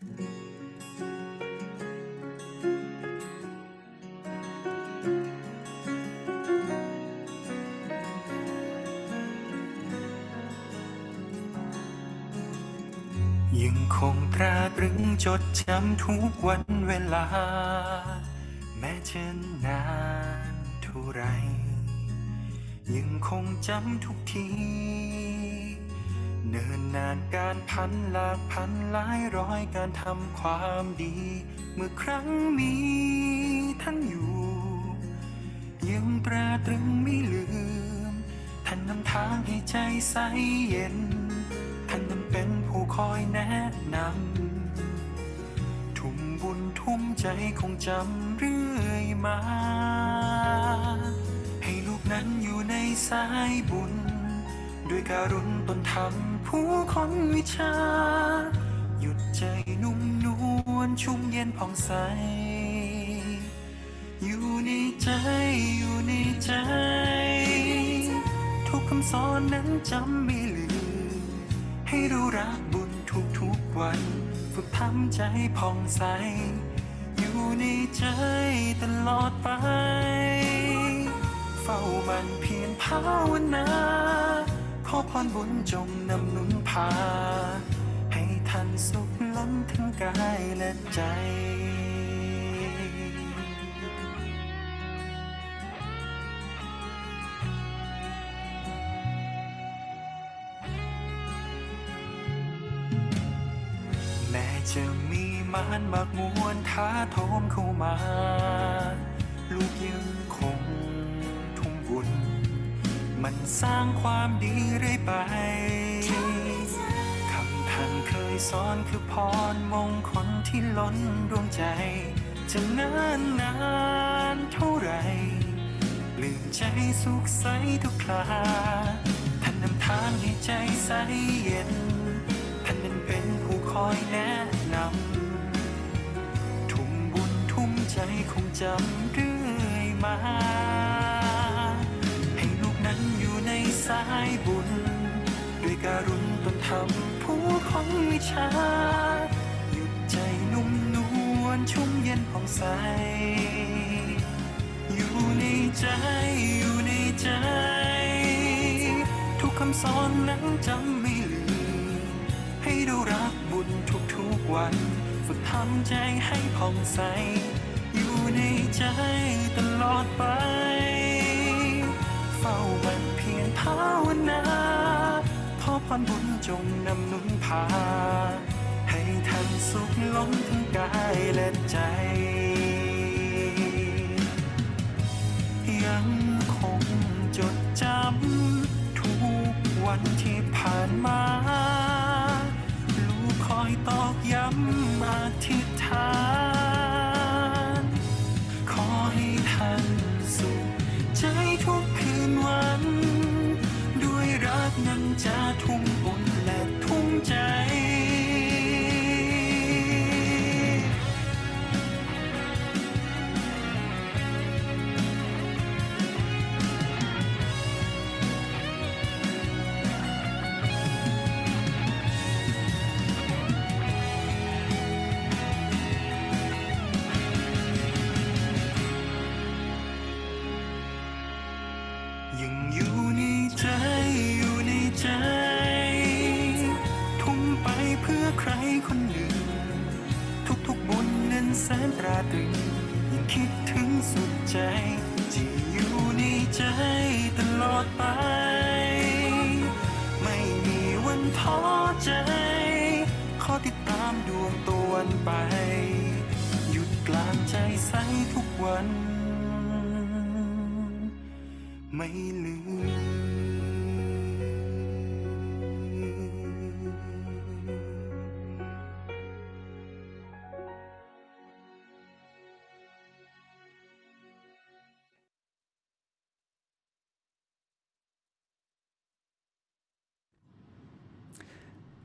ยังคงตราตรึงจดจำทุกวันเวลา แม้เช่นนานเท่าไรยังคงจำทุกทีเนิ่นนานการพันหลากพันหลายร้อยการทำความดี เมื่อครั้งมีท่านอยู่ ยังตราตรึงไม่ลืมท่านนำทางให้ใจใสเย็น ท่านนั้นเป็นผู้คอยแนะนำทุ่มบุญทุ่มใจคงจำเรื่อยมาให้ลูกนั้นอยู่ในสายบุญ ด้วยการุณตนทำผู้คนวิชา หยุดใจนุ่มนวลชุ่มเย็นผ่องใส อยู่ในใจอยู่ในใจ ทุกคำสอนนั้นจำไม่ลืมให้รู้รักบุญทุกทุกวัน ฝึกทำใจผ่องใส อยู่ในใจตลอดไป เฝ้ามันเพียรภาวนาขอพรบุญจงนำนุนพาให้ท่านสุขล้นทั้งกายและใจจะมีมานมากมวนท้าโถมเข้ามา ลูกยังมันสร้างความดีเรื่อยไป คำพันเคยสอนคือพร มงคลที่ล้นดวงใจ จะนานนานเท่าไรลืมใจสุขใสทุกครา ท่านนำทางให้ใจใสเย็น ท่านนั้นเป็นผู้คอยแนะนำ ทุ่มบุญทุ่มใจคงจำเรื่อยมาายบุญด้วยการุณต้นธรรมผู้ของวิชาหยุดใจนุ่มนวลชุ่มเย็นผ่องใส อยู่ในใจอยู่ในใจ ทุกคำสอนนั้นจำไม่ลืมให้ดูรักบุญทุกทุกวันฝึกทำใจให้ผ่องใส อยู่ในใจตลอดไป เฝ้าบันาวนาพอพรบุญจงนำนุนพาให้ท่านสุขล้นทั้งกายและใจ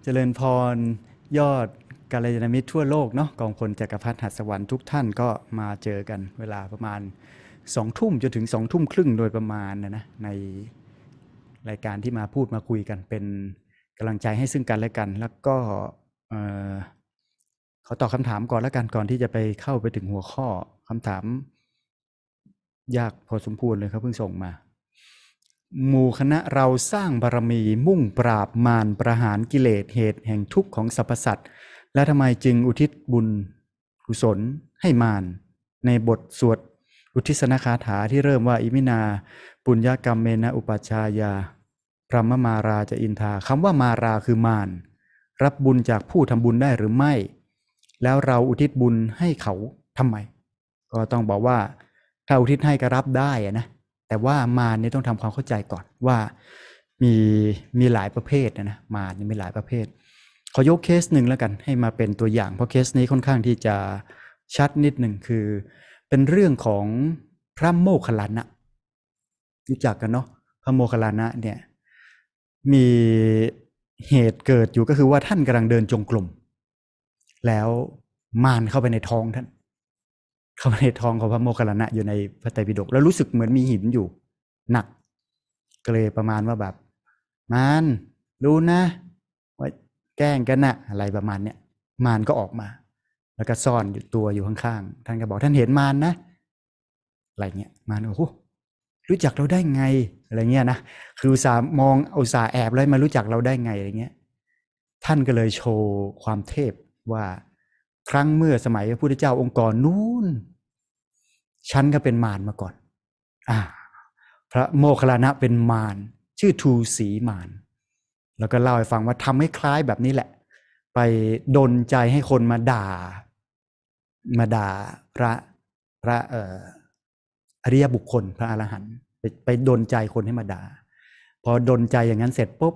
เจริญพรยอดกาลยานมิตรทั่วโลกเนาะกองพลจักรพรรดิหัสวรรค์ทุกท่านก็มาเจอกันเวลาประมาณสองทุ่มจนถึงสองทุ่มครึ่งโดยประมาณนะนะ ในรายการที่มาพูดมาคุยกันเป็นกำลังใจให้ซึ่งกันและกัน แล้วก็ขอตอบคำถามก่อนละกันก่อนที่จะไปเข้าไปถึงหัวข้อคำถามยากพอสมควรเลยครับเพิ่งส่งมาหมู่คณะเราสร้างบารมีมุ่งปราบมารประหารกิเลสเหตุแห่งทุกข์ของสรรพสัตว์และทำไมจึงอุทิศบุญกุศลให้มารในบท สวด อุทิศนคาถาที่เริ่มว่าอิมินาปุญญกรรมเมนะอุปชายา พระมมาราจะอินทาคำว่ามาราคือมารรับบุญจากผู้ทำบุญได้หรือไม่ แล้วเราอุทิศบุญให้เขาทำไมก็ต้องบอกว่าถ้าอุทิศให้ก็รับได้นะแต่ว่ามารเนี่ยต้องทำความเข้าใจก่อนว่ามี มีหลายประเภทนะนะ มารนี่มีหลายประเภทขอยกเคสหนึ่งแล้วกัน ให้มาเป็นตัวอย่างเพราะเคสนี้ค่อนข้างที่จะชัดนิดหนึ่งคือ เป็นเรื่องของพระโมคคัลลานะรู้จักกันเนาะพระโมคคัลลานะเนี่ย มีเหตุเกิดอยู่ก็คือว่าท่านกำลังเดินจงกรมแล้วมารเข้าไปในท้องท่านเข้าไปในท้องของพระโมคคัลลานะอยู่ในพระไตรปิฎกแล้วรู้สึกเหมือนมีหินอยู่หนักก็เลยประมาณว่าแบบ มานรู้นะว่าแกล้งกันนะอะไรประมาณเนี้ยมารก็ออกมา แล้วก็ซ่อนอยู่ตัวอยู่ข้างๆท่านก็บอกท่านเห็นมารนนะอะไรเงี้ยมารโอ้โหรู้จักเราได้ไงอะไรเงี้ยนะคือสาหมองอุตสาแอบเลยมารู้จักเราได้ไงอะไรเงี้ย ท่านก็เลยโชว์ความเทพว่าครั้งเมื่อสมัยพระพุทธเจ้าองค์กรนู้นฉันก็เป็นมารมาก่อน อ่า พระโมคคัลลานะเป็นมารชื่อทูสีมาร แล้วก็เล่าให้ฟังว่าทำให้คล้ายแบบนี้แหละ ไปดนใจให้คนมาด่า มาด่าพระพระเอ่อริยบุคคลพระอรหันต์ไปไปดนใจคนให้มาด่า พอดนใจอย่างนั้นเสร็จปุ๊บ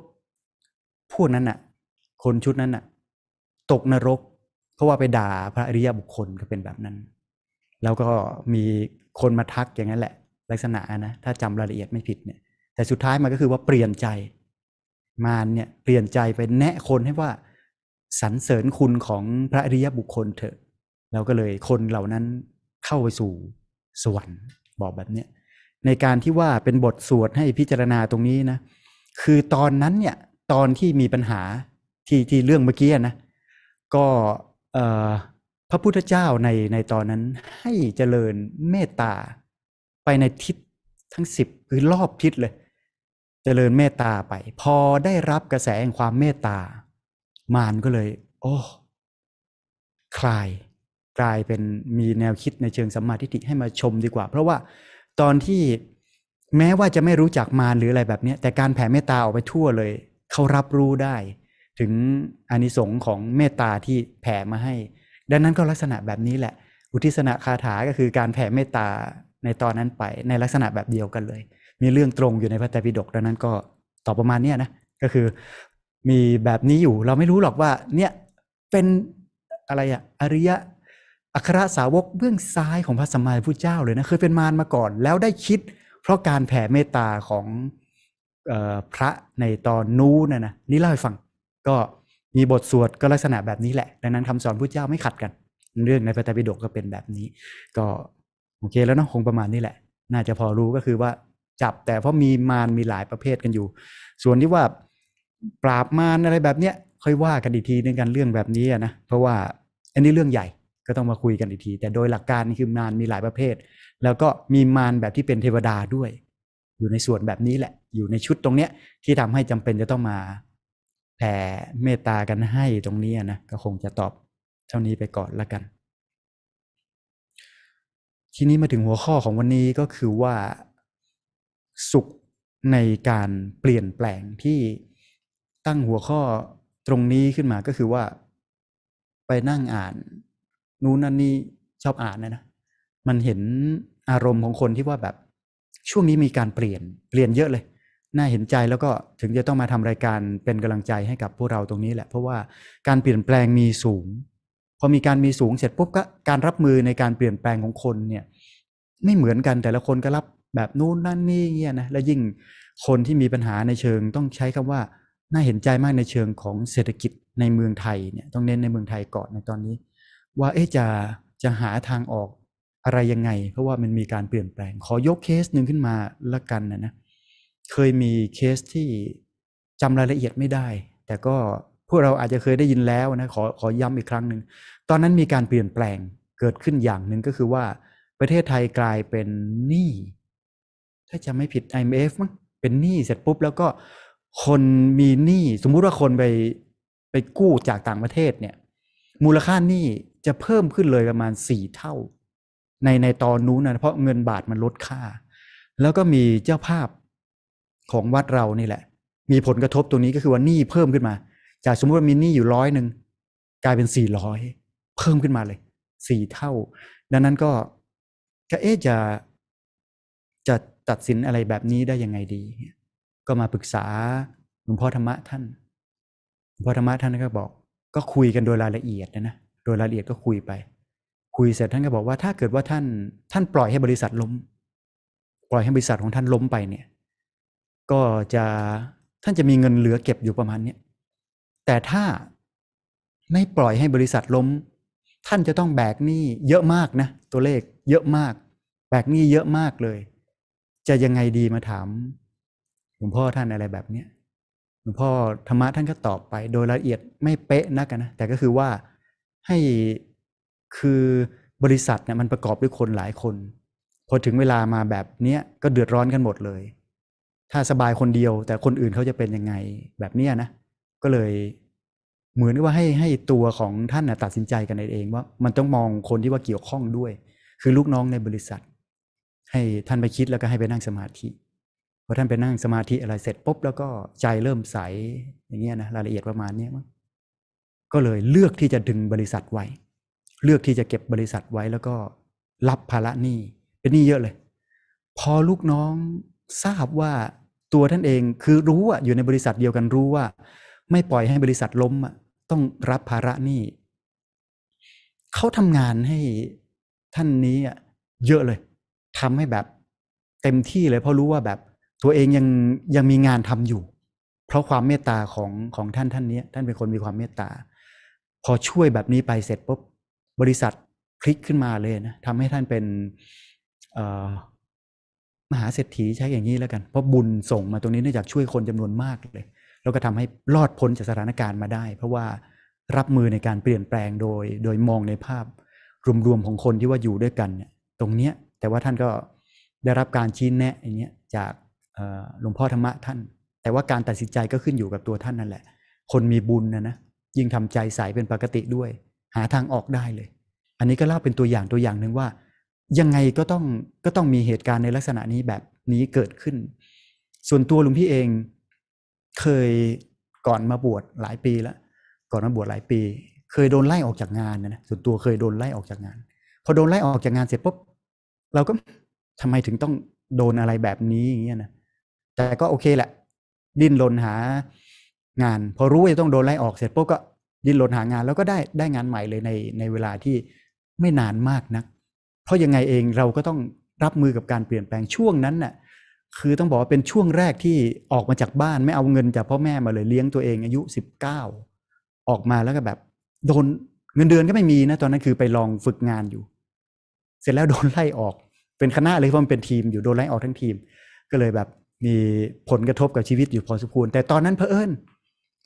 พวกนั้นน่ะ คนชุดนั้นน่ะ ตกนรกเพราะว่าไปด่าพระอริยบุคคลก็เป็นแบบนั้น แล้วก็มีคนมาทักอย่างนั้นแหละ ลักษณะนะ ถ้าจำรายละเอียดไม่ผิดเนี่ย แต่สุดท้ายมันก็คือว่าเปลี่ยนใจมารเนี่ยเปลี่ยนใจไปแนะคนให้ว่า สรรเสริญคุณของพระอริยบุคคลเถอะเราก็เลยคนเหล่านั้นเข้าไปสู่ สวรรค์บอกแบบนี้ในการที่ว่าเป็นบทสวดให้พิจารณาตรงนี้นะ คือตอนนั้นเนี่ย ตอนที่มีปัญหาที่ที่เรื่องเมื่อกี้นะ ก็พระพุทธเจ้าในในตอนนั้นให้เจริญเมตตาไปในทิศทั้งสิบคือรอบทิศเลย เจริญเมตตาไป พอได้รับกระแสแห่งความเมตตามารก็เลย โอ้คลายกลายเป็นมีแนวคิดในเชิงสัมมาทิฏฐิให้มาชมดีกว่า เพราะว่าตอนที่แม้ว่าจะไม่รู้จักมารหรืออะไรแบบนี้แต่การแผ่เมตตาออกไปทั่วเลยเขารับรู้ได้ถึงอานิสงส์ของเมตตาที่แผ่มาให้ดังนั้นก็ลักษณะแบบนี้แหละ อุทิศนาคาถาก็คือการแผ่เมตตาในตอนนั้นไปในลักษณะแบบเดียวกันเลย มีเรื่องตรงอยู่ในพระไตรปิฎกดังนั้นก็ต่อประมาณนี้นะก็คือมีแบบนี้อยู่เราไม่รู้หรอกว่าเนี่ยเป็นอะไรอะอริยะอัครสาวกเบื้องซ้ายของพระสัมมาสัมพุทธเจ้าเลยนะเคยเป็นมารมาก่อนแล้วได้คิด เพราะการแผ่เมตตาของออพระในตอนนู้นนะนะนี่เล่าให้ฟังก็มีบทสวดก็ลักษณะแบบนี้แหละ ดังนั้นคำสอนพุทธเจ้าไม่ขัดกัน เรื่องในพระไตรปิฎกก็เป็นแบบนี้ ก็โอเคแล้วเนาะคงประมาณนี้แหละ น่าจะพอรู้ก็คือว่าจับแต่เพราะมีมารมีหลายประเภทกันอยู่ ส่วนที่ว่าปราบมารอะไรแบบเนี้ย ค่อยว่ากันอีกทีในการเรื่องแบบนี้นะเพราะว่าอันนี้เรื่องใหญ่ก็ต้องมาคุยกันอีกทีแต่โดยหลักการคือมารมีหลายประเภท แล้วก็มีมารแบบที่เป็นเทวดาด้วย อยู่ในส่วนแบบนี้แหละ อยู่ในชุดตรงเนี้ยที่ทำให้จำเป็นจะต้องมาแผ่เมตตากันให้ตรงนี้นะ ก็คงจะตอบเท่านี้ไปก่อนละกันทีนี้มาถึงหัวข้อของวันนี้ก็คือว่าสุขในการเปลี่ยนแปลงที่ตั้งหัวข้อตรงนี้ขึ้นมาก็คือว่า ไปนั่งอ่านนู้นนั่นนี่ชอบอ่านนะนะ มันเห็นอารมณ์ของคนที่ว่าแบบช่วงนี้มีการเปลี่ยนเปลี่ยนเยอะเลยน่าเห็นใจแล้วก็ถึงจะต้องมาทำรายการเป็นกำลังใจให้กับพวกเราตรงนี้แหละ เพราะว่าการเปลี่ยนแปลงมีสูง พอมีการมีสูงเสร็จปุ๊บก็การรับมือในการเปลี่ยนแปลงของคนเนี่ยไม่เหมือนกันแต่ละคนก็รับแบบนู้นนั่นนี่เงี้ยนะและยิ่งคนที่มีปัญหาในเชิงต้องใช้คำว่า น่าเห็นใจมากในเชิงของเศรษฐกิจในเมืองไทยเนี่ยต้องเน้นในเมืองไทยก่อนในตอนนี้ ว่าเอ๊จะจะหาทางออกอะไรยังไง เพราะว่ามันมีการเปลี่ยนแปลง ขอยกเคสหนึ่งขึ้นมาละกันนะนะเคยมีเคสที่จำรายละเอียดไม่ได้ แต่ก็พวกเราอาจจะเคยได้ยินแล้วนะ ขอขอย้ำอีกครั้งหนึ่ง ตอนนั้นมีการเปลี่ยนแปลงเกิดขึ้นอย่างหนึ่งก็คือว่า ประเทศไทยกลายเป็นหนี้ ถ้าจะไม่ผิด IMF มั้งเป็นหนี้เสร็จปุ๊บ แล้วก็คนมีหนี้ สมมุติว่าคนไปไปกู้จากต่างประเทศเนี่ย มูลค่าหนี้จะเพิ่มขึ้นเลยประมาณสี่เท่า ในในตอนนู้นนะเพราะเงินบาทมันลดค่า แล้วก็มีเจ้าภาพของวัดเรานี่แหละ มีผลกระทบตรงนี้ก็คือว่าหนี้เพิ่มขึ้นมา จากสมมติว่ามีหนี้อยู่ร้อยหนึ่งกลายเป็นสี่ร้อยเพิ่มขึ้นมาเลยสี่เท่า ดังนั้นก็ก็เอ๊จะจะตัดสินอะไรแบบนี้ได้ยังไงดีก็มาปรึกษาหลวงพ่อธรรมะท่านหลวงพ่อธรรมะท่านก็บอก ก็คุยกันโดยรายละเอียดนะนะ โดยรายละเอียดก็คุยไป คุยเสร็จท่านก็บอกว่าถ้าเกิดว่าท่าน ท่านปล่อยให้บริษัทล้มปล่อยให้บริษัทของท่านล้มไปเนี่ยก็จะท่านจะมีเงินเหลือเก็บอยู่ประมาณนี้แต่ถ้าไม่ปล่อยให้บริษัทล้ม ท่านจะต้องแบกหนี้เยอะมากนะ ตัวเลขเยอะมาก แบกหนี้เยอะมากเลย จะยังไงดีมาถามหลวงพ่อท่านอะไรแบบเนี้ยหลวงพ่อธรรมะท่านก็ตอบไปโดยละเอียดไม่เป๊ะนักนะ แต่ก็คือว่าให้คือบริษัทเนี่ยมันประกอบด้วยคนหลายคนพอถึงเวลามาแบบเนี้ย ก็เดือดร้อนกันหมดเลยถ้าสบายคนเดียวแต่คนอื่นเขาจะเป็นยังไงแบบเนี้ยนะ ก็เลยเหมือนว่าให้ให้ตัวของท่านนะตัดสินใจกันเองว่า มันต้องมองคนที่ว่าเกี่ยวข้องด้วย คือลูกน้องในบริษัท ให้ท่านไปคิดแล้วก็ให้ไปนั่งสมาธิพอท่านไปนั่งสมาธิอะไรเสร็จปุ๊บแล้วก็ใจเริ่มใสอย่างเงี้ยนะรายละเอียดประมาณเนี้ยมั้งก็เลยเลือกที่จะดึงบริษัทไว้ เลือกที่จะเก็บบริษัทไว้ แล้วก็รับภาระหนี้เป็นหนี้เยอะเลย พอลูกน้องทราบว่าตัวท่านเองคือรู้ว่าอยู่ในบริษัทเดียวกันรู้ว่า ไม่ปล่อยให้บริษัทล้มต้องรับภาระหนี้เขาทำงานให้ท่านนี้เยอะเลยทำให้แบบเต็มที่เลยเพราะรู้ว่าแบบตัวเองยังยังมีงานทำอยู่ เพราะความเมตตาของของท่านท่านนี้ท่านเป็นคนมีความเมตตา พอช่วยแบบนี้ไปเสร็จปุ๊บบริษัทพลิกขึ้นมาเลยนะทำให้ท่านเป็นมหาเศรษฐีใช้อย่างนี้แล้วกันเพราะบุญส่งมาตรงนี้เนื่องจากช่วยคนจำนวนมากเลยแล้วก็ทำให้รอดพ้นจากสถานการณ์มาได้ เพราะว่ารับมือในการเปลี่ยนแปลงโดย โดยมองในภาพรวมๆของคนที่ว่าอยู่ด้วยกันเนี่ยตรงเนี้ยแต่ว่าท่านก็ได้รับการชี้แนะอย่างเงี้ยจากหลวงพ่อธรรมะท่าน แต่ว่าการตัดสินใจก็ขึ้นอยู่กับตัวท่านนั่นแหละ คนมีบุญนะนะยิ่งทำใจใสเป็นปกติด้วย หาทางออกได้เลย อันนี้ก็เล่าเป็นตัวอย่างตัวอย่างหนึ่งว่ายังไงก็ต้องก็ต้องมีเหตุการณ์ในลักษณะนี้แบบนี้เกิดขึ้น ส่วนตัวลุงพี่เอง เคยก่อนมาบวชหลายปีแล้ว ก่อนมาบวชหลายปี เคยโดนไล่ออกจากงานนะส่วนตัวเคยโดนไล่ออกจากงาน พอโดนไล่ออกจากงานเสร็จปุ๊บ เราก็ทำไมถึงต้องโดนอะไรแบบนี้อย่างเงี้ยนะแต่ก็โอเคแหละ ดิ้นรนหางาน พอรู้ว่าจะต้องโดนไล่ออกเสร็จปุ๊บก็ดิ้นรนหางาน แล้วก็ได้ได้งานใหม่เลยในในเวลาที่ไม่นานมากนักเพราะยังไงเองเราก็ต้องรับมือกับการเปลี่ยนแปลงช่วงนั้นน่ะคือต้องบอกว่าเป็นช่วงแรกที่ออกมาจากบ้านไม่เอาเงินจากพ่อแม่มาเลยเลี้ยงตัวเองอายุ19 ออกมาแล้วก็แบบ โดนเงินเดือนก็ไม่มีนะตอนนั้นคือไปลองฝึกงานอยู่ เสร็จแล้วโดนไล่ออกเป็นคณะเลยเพราะมันเป็นทีมอยู่โดนไล่ออกทั้งทีมก็เลยแบบมีผลกระทบกับชีวิตอยู่พอสมควรแต่ตอนนั้นเพอเอิญ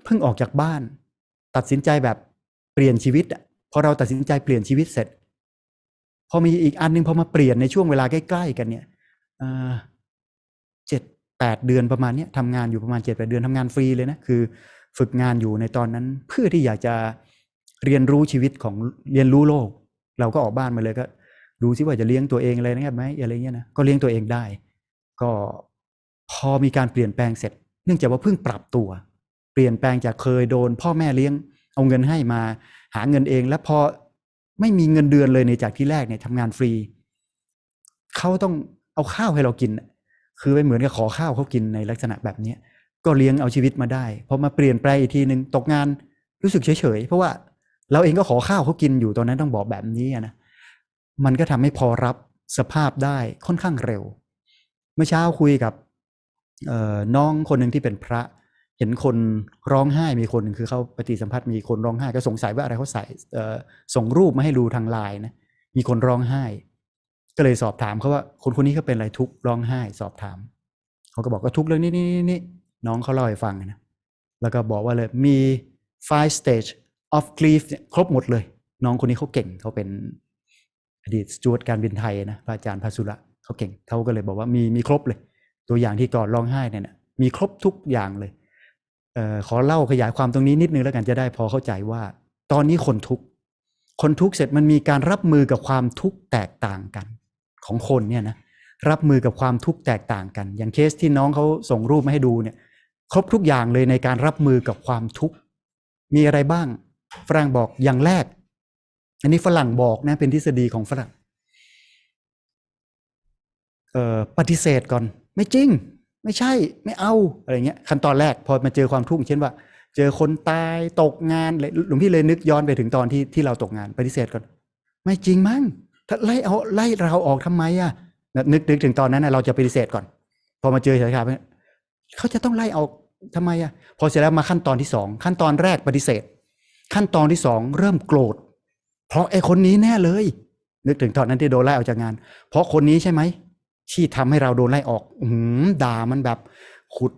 เพิ่งออกจากบ้าน ตัดสินใจแบบเปลี่ยนชีวิตพอเราตัดสินใจเปลี่ยนชีวิตเสร็จพอมีอีกอันนึงพอมาเปลี่ยนในช่วงเวลาใกล้ๆกันเนี่ยเจ็ดแปดเดือนประมาณนี้ทำงานอยู่ประมาณเจ็ดแปดเดือนทำงานฟรีเลยนะคือ ฝึกงานอยู่ในตอนนั้น เพื่อที่อยากจะเรียนรู้ชีวิตของเรียนรู้โลกเราก็ออกบ้านมาเลยก็ดูซิว่าจะเลี้ยงตัวเองอะไรนะครับไหมอะไรเงี้ยนะก็เลี้ยงตัวเองได้ ก็พอมีการเปลี่ยนแปลงเสร็จ เนื่องจากว่าเพิ่งปรับตัว เปลี่ยนแปลงจากเคยโดน พ่อแม่เลี้ยงเอาเงินให้มาหาเงินเอง แล้วพอไม่มีเงินเดือนเลยในจากที่แรกเนี่ยทำงานฟรีเขาต้องเอาข้าวให้เรากิน คือไปเหมือนกับขอข้าวเขากินในลักษณะแบบนี้ก็เลี้ยงเอาชีวิตมาได้พอมาเปลี่ยนแปลงอีกทีหนึ่งตกงานรู้สึกเฉยๆเพราะว่าเราเองก็ขอข้าวเขากินอยู่ตอนนั้นต้องบอกแบบนี้นะมันก็ทำให้พอรับสภาพได้ค่อนข้างเร็ว เมื่อเช้าคุยกับน้องคนหนึ่งที่เป็นพระเเห็นคนร้องไห้มีคนคือเขาปฏิสัมพัทธ์มีคนร้องไห้ก็สงสัยว่าอะไรเขาใส่ส่งรูปมาให้ดูทางไลน์นะมีคนร้องไห้ ก็เลยสอบถามเขาว่าคนคนนี้เขาเป็นอะไรทุกร้องไห้ สอบถาม เขาก็บอกว่าทุกเรื่องนี้นี่นี่น้องเขาเล่าให้ฟังนะแล้วก็บอกว่าเลยมี five stage of grief ครบหมดเลย น้องคนนี้เขาเก่งเขาเป็น อดีตจวดการบินไทยนะพระอาจารย์พาสุระเขาเก่งเขาก็เลยบอกว่ามีมีครบเลย ตัวอย่างที่ก่อนร้องไห้เนี่ยนะมีครบทุกอย่างเลยขอเล่าขยายความตรงนี้นิดนึงแล้วกันจะได้พอเข้าใจว่า ตอนนี้คนทุกคนทุกเสร็จมันมีการรับมือกับความทุกแตกต่างกัน ของคนเนี่ยนะ รับมือกับความทุกแตกต่างกัน อย่างเคสที่น้องเขาส่งรูปมาให้ดูเนี่ย ครบทุกอย่างเลยในการรับมือกับความทุกมีอะไรบ้างฝรั่งบอกอย่างแรกอันนี้ฝรั่งบอกนะเป็นทฤษฎีของฝรั่งปฏิเสธก่อน ไม่จริงไม่ใช่ไม่เอาอะไรเงี้ย ขั้นตอนแรก พอมาเจอความทุกข์เช่นว่า เจอคนตายตกงานเลยหลวงพี่เลยนึกย้อนไปถึงตอนที่ที่เราตกงานปฏิเสธก่อน ไม่จริงมั้งถ้าไล่เอาไล่เราออกทำไมอะนึกนึกถึงตอนนั้นนะเราจะปฏิเสธก่อนพอมาเจอสถานการณ์เขาจะต้องไล่ออกทำไมอะพอเสร็จแล้วมาขั้นตอนที่สอง ขั้นตอนแรกปฏิเสธ ขั้นตอนที่สองเริ่มโกรธ เพราะไอ้คนนี้แน่เลย นึกถึงตอนนั้นที่โดนไล่ออกจากงาน เพราะคนนี้ใช่ไหมที่ทำให้เราโดนไล่ออกอืมด่ามันแบบขุด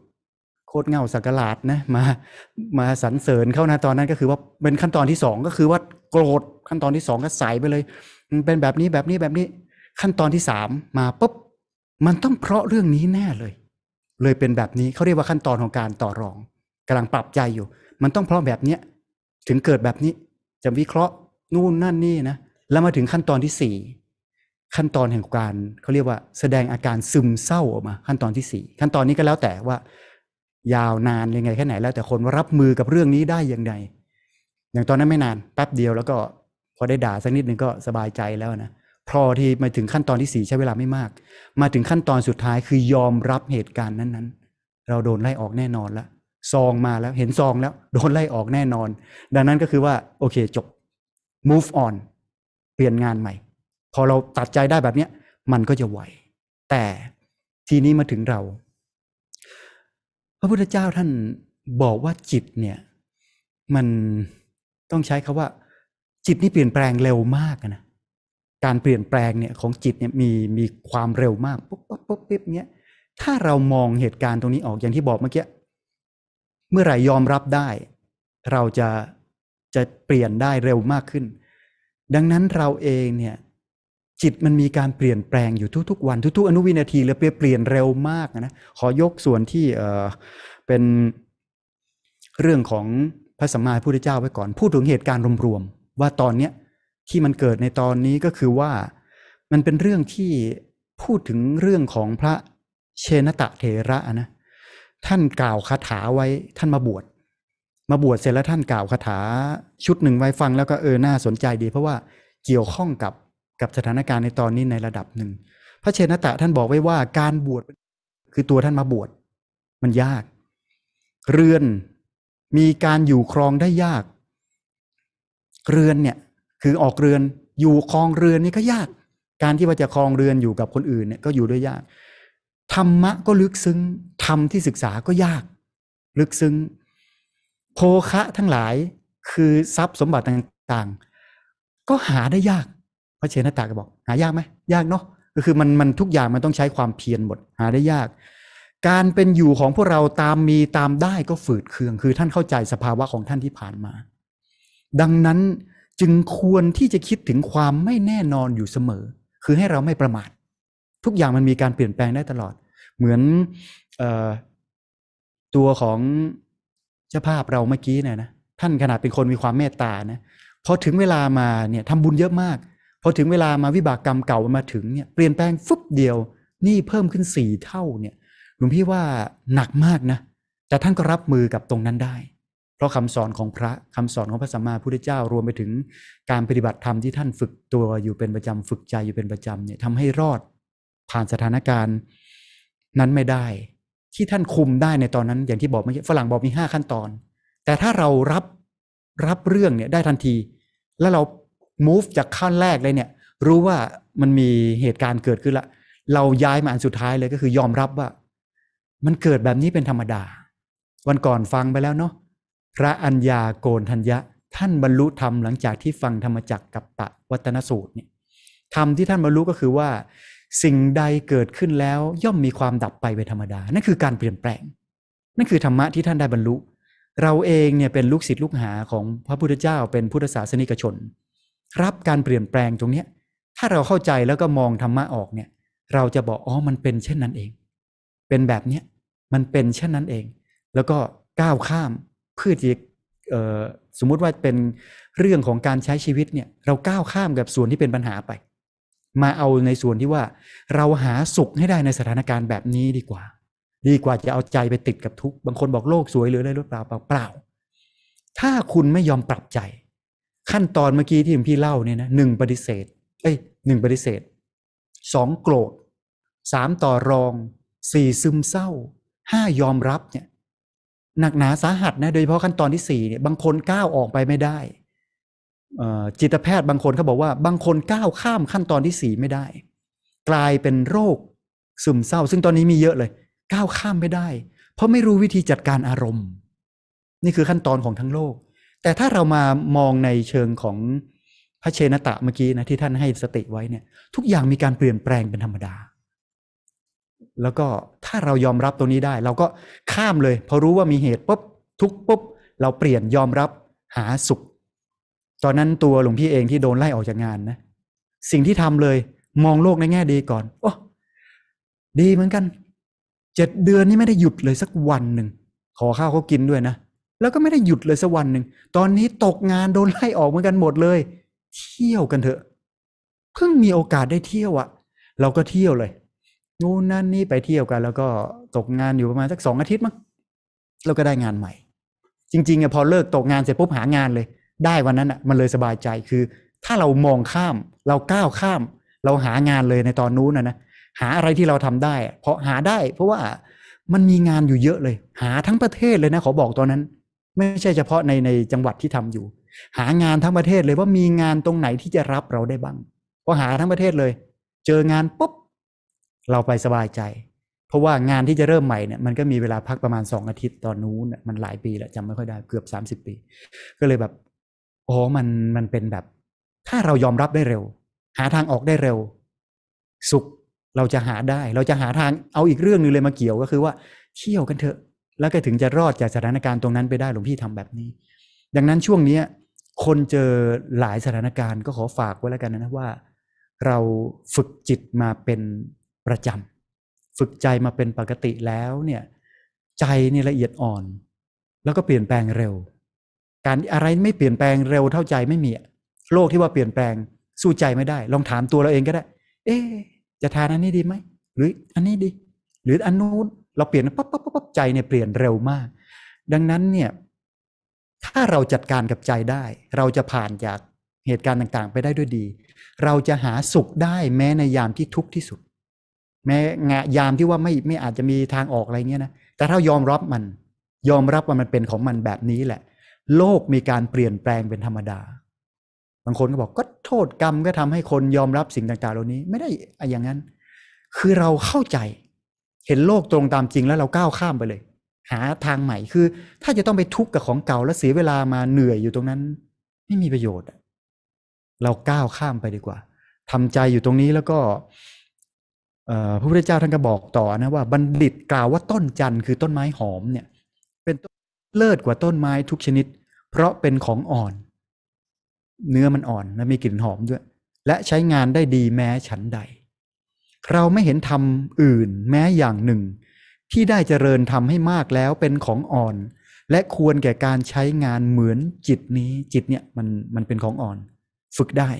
โคตรเงาสักหลาดนะ มา มาสรรเสริญเข้านะ ตอนนั้นก็คือว่าเป็นขั้นตอนที่สองก็คือว่าโกรธขั้นตอนที่สองก็ใสไปเลย เป็นแบบนี้แบบนี้แบบนี้ ขั้นตอนที่สามมาปุ๊บมันต้องเพราะเรื่องนี้แน่เลย เลยเป็นแบบนี้เขาเรียกว่าขั้นตอนของการต่อรอง กำลังปรับใจอยู่ มันต้องเพราะแบบเนี้ยถึงเกิดแบบนี้ จะวิเคราะห์นู่นนั่นนี่นะแล้วมาถึงขั้นตอนที่สี่ขั้นตอนแห่งการเขาเรียกว่าแสดงอาการซึมเศร้าออกมา ขั้นตอนที่4ขั้นตอนนี้ก็แล้วแต่ว่า ยาวนานยังไงแค่ไหน แล้วแต่คนรับมือกับเรื่องนี้ได้อย่างไร อย่างตอนนั้นไม่นานแป๊บเดียวแล้วก็พอได้ด่าสักนิดหนึ่งก็สบายใจแล้วนะพอที่มาถึงขั้นตอนที่ 4 ใช้เวลาไม่มาก มาถึงขั้นตอนสุดท้ายคือยอมรับเหตุการณ์นั้น ๆ เราโดนไล่ออกแน่นอนแล้วซองมาแล้วเห็นซองแล้วโดนไล่ออกแน่นอน ดังนั้นก็คือว่าโอเค จบ move on เปลี่ยนงานใหม่พอเราตัดใจได้แบบเนี้ยมันก็จะไหวแต่ทีนี้มาถึงเรา พระพุทธเจ้าท่านบอกว่าจิตเนี่ย มันต้องใช้คาว่า จิตนี่เปลี่ยนแปลงเร็วมากนะการเปลี่ยนแปลงเนี่ยของจิตเนี่ยมีมีความเร็วมากปุ๊บปุ๊บปุ๊บปิ๊บเนี้ย ถ้าเรามองเหตุการณ์ตรงนี้ออกอย่างที่บอกเมื่อกี้เมื่อไหร่ยอมรับได้ เราจะจะเปลี่ยนได้เร็วมากขึ้น ดังนั้นเราเองเนี่ยจิตมันมีการเปลี่ยนแปลงอยู่ทุกๆวันทุกๆอนุวินาทีแล้วเปลี่ยนเร็วมากนะขอยกส่วนที่เป็นเรื่องของพระสัมมาพุทธเจ้าไว้ก่อนพูดถึงเหตุการณ์รวมๆว่าตอนเนี้ย ที่มันเกิดในตอนนี้ก็คือว่ามันเป็นเรื่องที่พูดถึงเรื่องของพระเชนตะเถระนะท่านกล่าวคาถาไว้ท่านมาบวช มาบวชเสร็จแล้วท่านกล่าวคาถาชุดหนึ่งไว้ฟังแล้วก็เออน่าสนใจดี เพราะว่าเกี่ยวข้องกับกับสถานการณ์ในตอนนี้ในระดับหนึ่ง พระเชนตะท่านบอกไว้ว่าการบวชคือตัวท่านมาบวชมันยาก เรือนมีการอยู่ครองได้ยาก เรือนเนี่ย คือออกเรือนอยู่ครองเรือนนี่ก็ยาก การที่ว่าจะครองเรือนอยู่กับคนอื่นเนี่ย ก็อยู่ด้วยยาก ธรรมะก็ลึกซึ้งธรรมที่ศึกษาก็ยาก ลึกซึ้งโคคะทั้งหลายคือทรัพย์สมบัติต่างๆก็หาได้ยากระเชนตาก็บอกหายากไหมยากเนาะก็คือมันมันทุกอย่างมันต้องใช้ความเพียรหมดหาได้ยาก การเป็นอยู่ของพวกเราตามมีตามได้ก็ฝืดเคืองคือท่านเข้าใจสภาวะของท่านที่ผ่านมา ดังนั้นจึงควรที่จะคิดถึงความไม่แน่นอนอยู่เสมอ คือให้เราไม่ประมาททุกอย่างมันมีการเปลี่ยนแปลงได้ตลอด เหมือนตัวของเจ้าภาพเราเมื่อกี้เนี่ยนะท่านขนาดเป็นคนมีความเมตตานะพอถึงเวลามาเนี่ยทำบุญเยอะมากพอถึงเวลามาวิบากกรรมเก่ามาถึงเนี่ยเปลี่ยนแปลงฟึบเดียวนี่เพิ่มขึ้นสี่เท่าเนี่ย หลวงพี่ว่าหนักมากนะแต่ท่านก็รับมือกับตรงนั้นได้ เพราะคำสอนของพระคำสอนของพระสัมมาพุทธเจ้ารวมไปถึงการปฏิบัติธรรมที่ท่านฝึกตัวอยู่เป็นประจำฝึกใจอยู่เป็นประจำเนี่ยทำให้รอดผ่านสถานการณ์นั้นไม่ได้ ที่ท่านคุมได้ในตอนนั้น อย่างที่บอกไม่ใช่ฝรั่งบอกมีห้าขั้นตอน แต่ถ้าเรารับรับเรื่องเนี่ยได้ทันที แล้วเรา move จากขั้นแรกเลยเนี่ย รู้ว่ามันมีเหตุการณ์เกิดขึ้นละเราย้ายมาอันสุดท้ายเลย ก็คือยอมรับว่า มันเกิดแบบนี้เป็นธรรมดา วันก่อนฟังไปแล้วเนาะพระอัญญาโกนธัญญะ ท่านบรรลุธรรมหลังจากที่ฟังธรรมจักกับปะวัตนสูตรเนี่ยธรรมที่ท่านบรรลุก็คือว่า สิ่งใดเกิดขึ้นแล้ว ย่อมมีความดับไปเป็นธรรมดานั่นคือการเปลี่ยนแปลง นั่นคือธรรมะที่ท่านได้บรรลุ เราเองเนี่ยเป็นลูกศิษย์ลูกหาของพระพุทธเจ้า เป็นพุทธศาสนิกชนรับการเปลี่ยนแปลงตรงนี้ ถ้าเราเข้าใจแล้วก็มองธรรมะออกเนี่ย เราจะบอกอ๋อมันเป็นเช่นนั้นเอง เป็นแบบเนี้ยมันเป็นเช่นนั้นเอง แล้วก็ก้าวข้ามเพื่อที่สมมุติว่าเป็นเรื่องของการใช้ชีวิตเนี่ย เราก้าวข้ามกับส่วนที่เป็นปัญหาไป มาเอาในส่วนที่ว่า เราหาสุขให้ได้ในสถานการณ์แบบนี้ดีกว่า ดีกว่าจะเอาใจไปติดกับทุกบางคนบอกโลกสวยหรืออะไรหรือเปล่าเปล่า ถ้าคุณไม่ยอมปรับใจขั้นตอนเมื่อกี้ที่พี่เล่าเนี่ยนะหนึ่งปฏิเสธ เอ้ยหนึ่งปฏิเสธสองโกรธสามต่อรองสี่ซึมเศร้าห้ายอมรับเนี่ยหนักหนาสาหัสนะโดยเฉพาะขั้นตอนที่สี่เนี่ย บางคนก้าวออกไปไม่ได้จิตแพทย์บางคนเขาบอกว่า บางคนก้าวข้ามขั้นตอนที่สี่ไม่ได้ กลายเป็นโรคซึมเศร้า ซึ่งตอนนี้มีเยอะเลยก้าวข้ามไม่ได้ เพราะไม่รู้วิธีจัดการอารมณ์ นี่คือขั้นตอนของทั้งโลกแต่ถ้าเรามามองในเชิงของพระเชนตะเมื่อกี้นะที่ท่านให้สติไว้เนี่ย ทุกอย่างมีการเปลี่ยนแปลงเป็นธรรมดา แล้วก็ถ้าเรายอมรับตรงนี้ได้ เราก็ข้ามเลยพอรู้ว่ามีเหตุปุ๊บ ทุกปุ๊บเราเปลี่ยนยอมรับหาสุข ตอนนั้นตัวหลวงพี่เองที่โดนไล่ออกจากงานนะสิ่งที่ทำเลยมองโลกในแง่ดีก่อนโอ้ดีเหมือนกันเจ็ดเดือนนี่ไม่ได้หยุดเลยสักวันหนึ่งขอข้าวเขากินด้วยนะแล้วก็ไม่ได้หยุดเลยสักวันหนึ่ง ตอนนี้ตกงานโดนไล่ออกเหมือนกันหมดเลย เที่ยวกันเถอะ เพิ่งมีโอกาสได้เที่ยวอะ่ะ เราก็เที่ยวเลย นู่นนั่นนี่ไปเที่ยวกัน แล้วก็ตกงานอยู่ประมาณสักสองอาทิตย์มั้งแล้วก็ได้งานใหม่ จริงๆอะพอเลิกตกงานเสร็จปุ๊บหางานเลย ได้วันนั้นอะมันเลยสบายใจ คือ ถ้าเรามองข้าม เราก้าวข้าม เราหางานเลยในตอนนู้นนะนะ หาอะไรที่เราทำได้ เพราะหาได้ เพราะว่ามันมีงานอยู่เยอะเลย หาทั้งประเทศเลยนะขอบอกตอนนั้นไม่ใช่เฉพาะในในจังหวัดที่ทำอยู่ หางานทั้งประเทศเลยว่ามีงานตรงไหนที่จะรับเราได้บ้างพอหาทั้งประเทศเลยเจองานปุ๊บเราไปสบายใจ เพราะว่างานที่จะเริ่มใหม่เนี่ยมันก็มีเวลาพักประมาณสองอาทิตย์ตอนนู้นมันหลายปี แล้วจำไม่ค่อยได้เกือบสสามิบปี ก็เลยแบบ อ๋อมันมันเป็นแบบ ถ้าเรายอมรับได้เร็ว หาทางออกได้เร็ว สุขเราจะหาได้ เราจะหาทางเอาอีกเรื่องนึงเลยมาเกี่ยวก็คือว่าเที่ยวกันเถอะแล้วก็ถึงจะรอดจากสถานการณ์ตรงนั้นไปได้หลวงพี่ทำแบบนี้ ดังนั้นช่วงเนี้ย คนเจอหลายสถานการณ์ก็ขอฝากไว้แล้วกันนะว่า เราฝึกจิตมาเป็นประจำฝึกใจมาเป็นปกติแล้ว เนี่ย ใจนี่ละเอียดอ่อน แล้วก็เปลี่ยนแปลงเร็ว การอะไรไม่เปลี่ยนแปลงเร็ว เท่าใจไม่มี โลกที่ว่าเปลี่ยนแปลงสู้ใจไม่ได้ ลองถามตัวเราเองก็ได้ เอ๊จะทานอันนี้ดีไหมหรืออันนี้ดี หรืออันนู้นเราเปลี่ยนปั๊บปั๊บปั๊บใจเนี่ยเปลี่ยนเร็วมาก ดังนั้นเนี่ย ถ้าเราจัดการกับใจได้ เราจะผ่านจากเหตุการณ์ต่างๆไปได้ด้วยดี เราจะหาสุขได้แม้ในยามที่ทุกข์ที่สุด แม้งายามที่ว่าไม่ไม่อาจจะมีทางออกอะไรเงี้ยนะแต่ถ้ายอมรับมัน ยอมรับว่ามันเป็นของมันแบบนี้แหละ โลกมีการเปลี่ยนแปลงเป็นธรรมดาบางคนก็บอกก็โทษกรรมก็ทำให้คนยอมรับสิ่งต่างๆเหล่านี้ไม่ได้อย่างนั้น คือเราเข้าใจเห็นโลกตรงตามจริงแล้วเราก้าวข้ามไปเลย หาทางใหม่คือ ถ้าจะต้องไปทุกข์กับของเก่าแล้วเสียเวลามาเหนื่อยอยู่ตรงนั้น ไม่มีประโยชน์เราก้าวข้ามไปดีกว่า ทำใจอยู่ตรงนี้แล้วก็พระพุทธเจ้าท่านก็บอกต่อนะว่าบัณฑิตกล่าวว่าต้นจันทร์คือต้นไม้หอมเนี่ย เป็นต้นเลิศกว่าต้นไม้ทุกชนิด เพราะเป็นของอ่อน เนื้อมันอ่อน และมีกลิ่นหอมด้วย และใช้งานได้ดีแม้ฉันใดเราไม่เห็นธรรมอื่นแม้อย่างหนึ่ง ที่ได้เจริญทำให้มากแล้วเป็นของอ่อน และควรแก่การใช้งานเหมือนจิตนี้ จิตเนี่ยมันมันเป็นของอ่อน ฝึกได้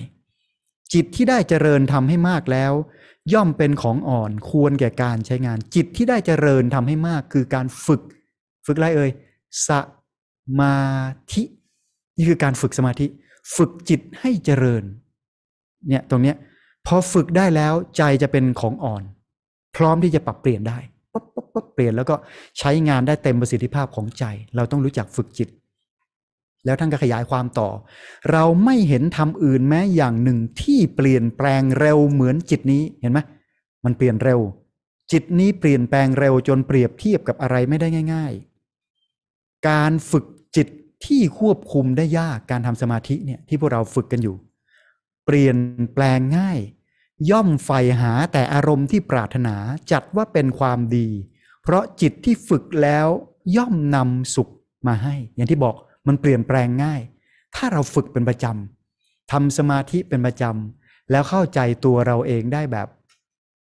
จิตที่ได้เจริญทำให้มากแล้ว ย่อมเป็นของอ่อนควรแก่การใช้งานจิตที่ได้เจริญทำให้มากคือการฝึกฝึกไรเอ่ยสมาธินี่คือการฝึกสมาธิ ฝึกจิตให้เจริญเนี่ยตรงเนี้ยพอฝึกได้แล้วใจจะเป็นของอ่อน พร้อมที่จะปรับเปลี่ยนได้ปั๊บปั๊บปั๊บเปลี่ยนแล้วก็ใช้งานได้เต็มประสิทธิภาพของใจ เราต้องรู้จักฝึกจิต แล้วท่านก็ขยายความต่อ เราไม่เห็นทำอื่นแม้อย่างหนึ่งที่เปลี่ยนแปลงเร็วเหมือนจิตนี้เห็นไหมมันเปลี่ยนเร็ว จิตนี้เปลี่ยนแปลงเร็วจนเปรียบเทียบกับอะไรไม่ได้ง่าย ๆ การฝึกจิตที่ควบคุมได้ยากการทำสมาธิเนี่ยที่พวกเราฝึกกันอยู่เปลี่ยนแปลงง่าย ย่อมใฝ่หาแต่อารมณ์ที่ปรารถนาจัดว่าเป็นความดี เพราะจิตที่ฝึกแล้วย่อมนำสุขมาให้ อย่างที่บอกมันเปลี่ยนแปลงง่าย ถ้าเราฝึกเป็นประจำทำสมาธิเป็นประจำแล้วเข้าใจตัวเราเองได้แบบ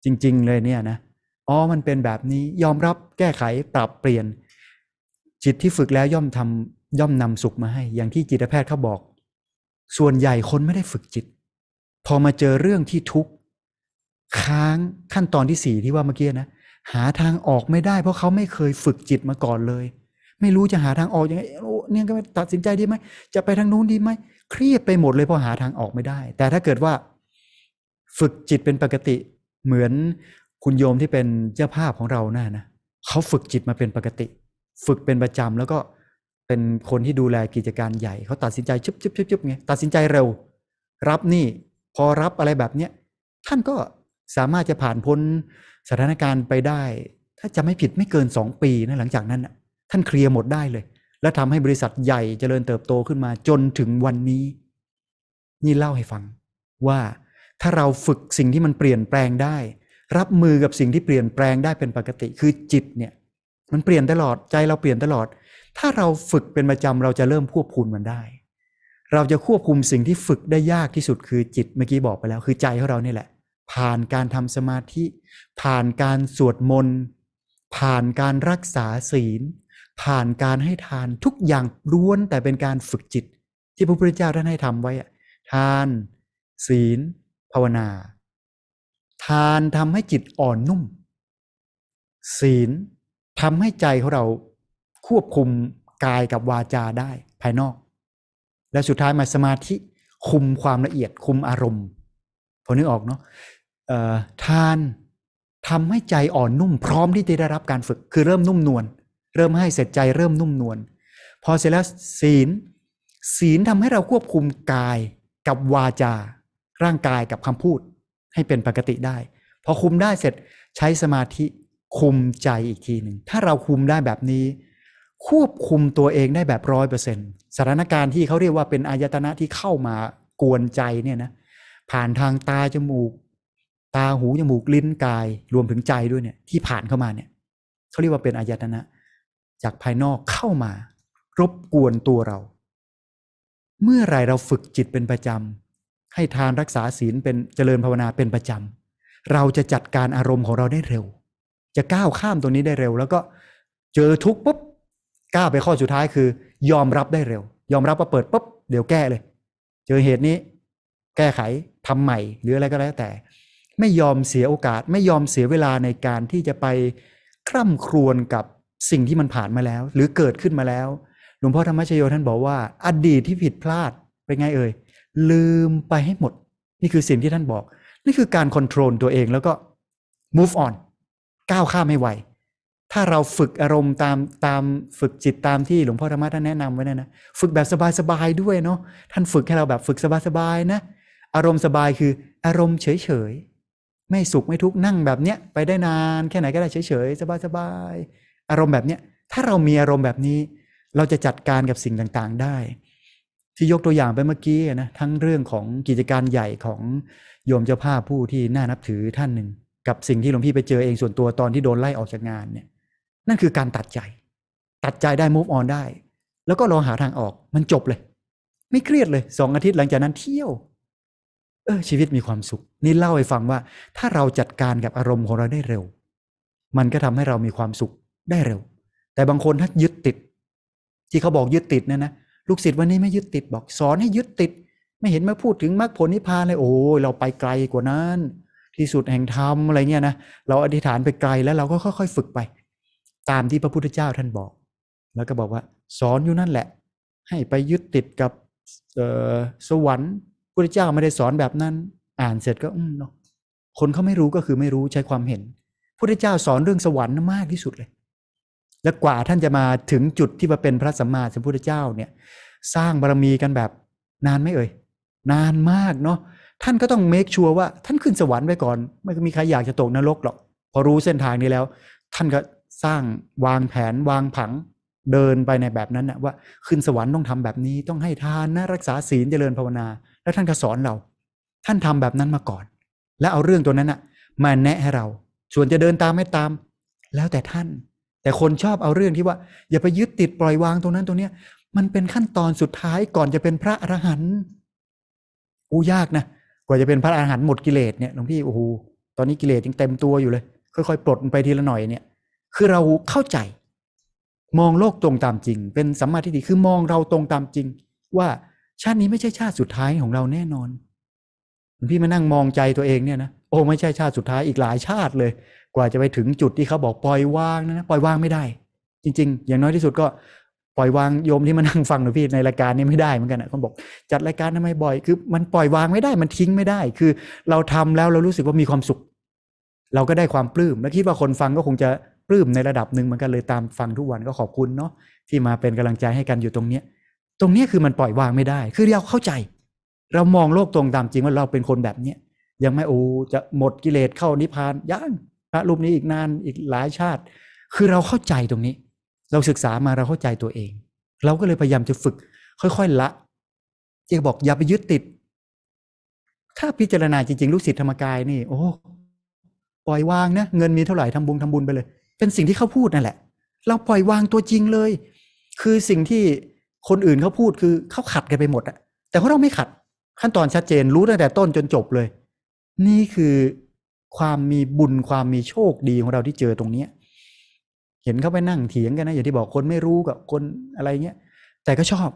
จริง ๆ เลยเนี่ยนะอ๋อมันเป็นแบบนี้ยอมรับแก้ไขปรับเปลี่ยน จิตที่ฝึกแล้วย่อมทำย่อมนำสุขมาให้ อย่างที่จิตแพทย์เขาบอก ส่วนใหญ่คนไม่ได้ฝึกจิตพอมาเจอเรื่องที่ทุกข์ค้างขั้นตอนที่สี่ที่ว่าเมื่อกี้นะ หาทางออกไม่ได้ เพราะเขาไม่เคยฝึกจิตมาก่อนเลย ไม่รู้จะหาทางออกอยังไงเนี่ยก็ตัดสินใจดีไหมจะไปทางนู้นดีไหมเครียดไปหมดเลยเพราะหาทางออกไม่ได้ แต่ถ้าเกิดว่าฝึกจิตเป็นปกติ เหมือนคุณโยมที่เป็นเจ้าภาพของเราหน้านะเขาฝึกจิตมาเป็นปกติ ฝึกเป็นประจำแล้วก็เป็นคนที่ดูแลกิจการใหญ่ เขา ตัดสินใจชึบชึบชึบชึบไงตัดสินใจเร็วรับนี่พอรับอะไรแบบเนี้ยท่านก็สามารถจะผ่านพ้นสถานการณ์ไปได้ ถ้าจะไม่ผิดไม่เกิน 2 ปีนะหลังจากนั้นท่านเคลียร์หมดได้เลย และทำให้บริษัทใหญ่จเจริญเติบโตขึ้นมาจนถึงวันนี้ นี่เล่าให้ฟังว่าถ้าเราฝึกสิ่งที่มันเปลี่ยนแปลงได้ รับมือกับสิ่งที่เปลี่ยนแปลงได้เป็นปกติคือจิตเนี่ยมันเปลี่ยนตลอดใจเราเปลี่ยนตลอด ถ้าเราฝึกเป็นประจำเราจะเริ่มควบคุมมันได้เราจะควบคุมสิ่งที่ฝึกได้ยากที่สุดคือ จิตเมื่อกี้บอกไปแล้ว คือใจของเราเนี่แหละ ผ่านการทำสมาธิ ผ่านการสวดมนต์ผ่านการรักษาศีล ผ่านการให้ทานทุกอย่างล้วนแต่เป็นการฝึกจิต ที่พระพุทธเจ้าท่านให้ทำไว้ทาน ศีลภาวนา ทานทำให้จิตอ่อนนุ่ม ศีลทำให้ใจของเราควบคุมกายกับวาจาได้ ภายนอกและ สุดท้ายมาสมาธิคุมความละเอียดคุมอารมณ์พอนึกออกเนาะทานทำให้ใจอ่อนนุ่มพร้อมที่จะได้รับการฝึกคือเริ่มนุ่มนวลเริ่มให้เสร็จใจเริ่มนุ่มนวลพอเสร็จแล้วศีลศีลทำให้เราควบคุมกายกับวาจา ร่างกายกับคำพูดให้เป็นปกติได้พอคุมได้เสร็จใช้สมาธิคุมใจอีกทีหนึ่งถ้าเราคุมได้แบบนี้ควบคุมตัวเองได้แบบร้อยเปอร์เซ็นสถานการณ์ที่เขาเรียกว่าเป็นอายตนะที่เข้ามากวนใจเนี่ยนะ ผ่านทางตาจมูก ตาหูจมูกลิ้นกายรวมถึงใจด้วยเนี่ย ที่ผ่านเข้ามาเนี่ยเขาเรียกว่าเป็นอายตนะจากภายนอกเข้ามารบกวนตัวเรา เมื่อไรเราฝึกจิตเป็นประจำให้ทานรักษาศีลเป็นเจริญภาวนาเป็นประจำเราจะจัดการอารมณ์ของเราได้เร็ว จะก้าวข้ามตรงนี้ได้เร็ว แล้วก็เจอทุกปุ๊บก้าวไปข้อสุดท้ายคือ ยอมรับได้เร็ว ยอมรับว่าเปิดปุ๊บ เดี๋ยวแก้เลย เจอเหตุนี้ แก้ไขทำใหม่ หรืออะไรก็แล้วแต่ ไม่ยอมเสียโอกาส ไม่ยอมเสียเวลาในการที่จะไป คร่ำครวญกับสิ่งที่มันผ่านมาแล้ว หรือเกิดขึ้นมาแล้ว หลวงพ่อธรรมชโยท่านบอกว่าอดีตที่ผิดพลาด เป็นไงเอ่ย ลืมไปให้หมดนี่คือสิ่งที่ท่านบอก นี่คือการควบคุมตัวเองแล้วก็ move on ก้าวข้ามให้ไวถ้าเราฝึกอารมณ์ตามตามฝึกจิตตามที่หลวงพ่อธรรมะท่านแนะนำไว้นะนะ ฝึกแบบสบายๆด้วยเนาะ ท่านฝึกให้เราแบบฝึกสบายๆนะ อารมณ์สบายคืออารมณ์เฉยๆไม่สุขไม่ทุกข์นั่งแบบเนี้ยไปได้นานแค่ไหนก็ได้เฉย ๆ สบายๆอารมณ์แบบเนี้ย ถ้าเรามีอารมณ์แบบนี้เราจะจัดการกับสิ่งต่าง ๆ ได้ ที่ยกตัวอย่างไปเมื่อกี้นะทั้งเรื่องของกิจการใหญ่ของโยมเจ้าภาพผู้ที่น่านับถือท่านหนึ่งกับสิ่งที่หลวงพี่ไปเจอเองส่วนตัวตอนที่โดนไล่ออกจากงานเนี่ยนั่นคือการตัดใจ ตัดใจได้ move on ได้ แล้วก็รอหาทางออก มันจบเลย ไม่เครียดเลย สองอาทิตย์หลังจากนั้นเที่ยว เออ ชีวิตมีความสุข นี่เล่าให้ฟังว่า ถ้าเราจัดการกับอารมณ์ของเราได้เร็ว มันก็ทำให้เรามีความสุขได้เร็ว แต่บางคนถ้ายึดติด ที่เขาบอกยึดติดเนี่ยนะ ลูกศิษย์วันนี้ไม่ยึดติด บอกสอนให้ยึดติด ไม่เห็นมาพูดถึงมรรคผลนิพพานเลยโอ้ เราไปไกลกว่านั้น ที่สุดแห่งธรรมอะไรเงี้ยนะ เราอธิษฐานไปไกลแล้วเราก็ค่อย ๆ ฝึกไปตามที่พระพุทธเจ้าท่านบอก แล้วก็บอกว่า สอนอยู่นั่นแหละ ให้ไปยึดติดกับสวรรค์พุทธเจ้าไม่ได้สอนแบบนั้น อ่านเสร็จก็อืมเนาะคนเขาไม่รู้ก็คือไม่รู้ใช้ความเห็นพุทธเจ้าสอนเรื่องสวรรค์มากที่สุดเลย แล้วกว่าท่านจะมาถึงจุดที่มาเป็นพระสัมมาสัมพุทธเจ้าเนี่ย สร้างบารมีกันแบบนานไม่เอ่ย นานมากเนาะท่านก็ต้องเมคชัวร์ว่าท่านขึ้นสวรรค์ไว้ก่อน ไม่มีใครอยากจะตกนรกหรอกพอรู้เส้นทางนี้แล้ว ท่านก็สร้างวางแผนวางผังเดินไปในแบบนั้นนะว่า ขึ้นสวรรค์ต้องทำแบบนี้ ต้องให้ทานนะรักษาศีลเจริญภาวนา แล้วท่านก็สอนเรา ท่านทำแบบนั้นมาก่อน แล้วเอาเรื่องตัวนั้นนะมาแนะให้เรา ส่วนจะเดินตามไม่ตาม แล้วแต่ท่าน แต่คนชอบเอาเรื่องที่ว่าอย่าไปยึดติดปล่อยวางตรงนั้นตรงเนี้ย มันเป็นขั้นตอนสุดท้ายก่อนจะเป็นพระอรหันต์อู้ยากนะกว่าจะเป็นพระอรหันต์หมดกิเลสเนี่ยหลวงพี่โอ้โหตอนนี้กิเลสยังเต็มตัวอยู่เลย ค่อยๆปลดไปทีละหน่อยเนี่ยคือเราเข้าใจมองโลกตรงตามจริง เป็นสัมมาทิฏฐิคือมองเราตรงตามจริง ว่าชาตินี้ไม่ใช่ชาติสุดท้ายของเราแน่นอน พี่มานั่งมองใจตัวเองเนี่ยนะโอ้ไม่ใช่ชาติสุดท้ายอีกหลายชาติเลย กว่าจะไปถึงจุดที่เขาบอกปล่อย วางนะ ปล่อย วางไม่ได้ จริงๆอย่างน้อยที่สุดก็ปล่อยวางโยมที่มานั่งฟังหนูพี่ในรายการนี้ไม่ได้เหมือนกันนะเขาบอกจัดรายการทำไมบ่อยคือ มันปล่อยวางไม่ได้ มันทิ้งไม่ได้ คือเราทำแล้วเรารู้สึกว่ามีความสุข เราก็ได้ความปลื้มและคิดว่าคนฟังก็คงจะปลื้มในระดับหนึ่งมันกันเลยตามฟังทุกวันก็ขอบคุณเนาะที่มาเป็นกำลังใจให้กันอยู่ตรงเนี้ย ตรงนี้คือมันปล่อยวางไม่ได้ คือเราเข้าใจ เรามองโลกตรงตามจริงว่าเราเป็นคนแบบเนี้ยยังไม่โอ้จะหมดกิเลสเข้านิพพานยังพระรูปนี้อีกนานอีกหลายชาติ คือเราเข้าใจตรงนี้ เราศึกษามาเราเข้าใจตัวเอง เราก็เลยพยายามจะฝึก ค่อย ๆละจะบอกอย่าไปยึดติดถ้าพิจารณาจริงๆลูกศิษย์ธรรมกายนี่โอ้ปล่อยวางนะเงินมีเท่าไหร่ทำบุญทำบุญไปเลยเป็นสิ่งที่เขาพูดนั่นแหละ เราปล่อยวางตัวจริงเลย คือสิ่งที่คนอื่นเขาพูดคือเขาขัดกันไปหมดอะแต่ขอเราไม่ขัด ขั้นตอนชัดเจนรู้ตั้งแต่ต้นจนจบเลย นี่คือความมีบุญความมีโชคดีของเราที่เจอตรงเนี้ย เห็นเขาไปนั่งเถียงกันนะ อย่างที่บอกคนไม่รู้กับคนอะไรเงี้ยแต่ก็ชอบ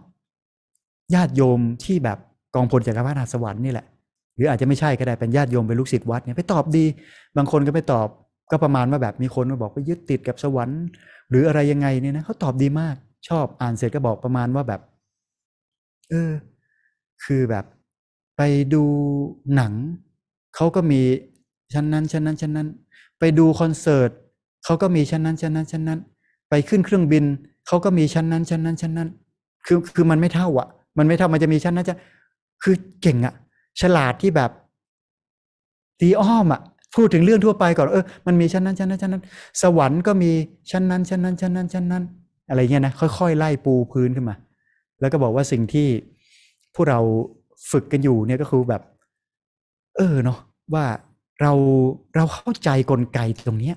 ญาติโยมที่แบบกองพลจากพระนาสวรรค์นี่แหละหรืออาจจะไม่ใช่ก็ได้เป็นญาติโยมเป็นลูกศิษย์วัดเนี่ยไปตอบดี บางคนก็ไปตอบก็ประมาณว่าแบบมีคนมาบอกว่ายึดติดกับสวรรค์ หรืออะไรยังไงเนี่ยนะเขาตอบดีมาก ชอบอ่านเสร็จก็บอกประมาณว่าแบบ เออ คือแบบ ไปดูหนัง เขาก็มีชั้นนั้นชั้นนั้น ชั้นนั้น ไปดูคอนเสิร์ตเขาก็มีชั้นนั้นชั้นนั้น ชั้นนั้น ไปขึ้นเครื่องบินเขาก็มีชั้นนั้น ชั้นนั้น ชั้นนั้นคือคือมันไม่เท่าอ่ะ มันไม่เท่ามันจะมีชั้นนั้นจะ คือเก่งอ่ะ ฉลาดที่แบบตีอ้อมอ่ะพูดถึงเรื่องทั่วไปก่อนเออมันมีชั้นนั้นชั้นนั้นชั้นนั้น สวรรค์ก็มีชั้นนั้นชั้นนั้นชั้นนั้นชั้นนั้นอะไรเงี้ยนะค่อยๆไล่ปูพื้นขึ้นมาแล้วก็บอกว่าสิ่งที่พวกเราฝึกกันอยู่เนี่ยก็คือแบบ เออเนาะว่าเราเราเข้าใจกลไกตรงเนี้ย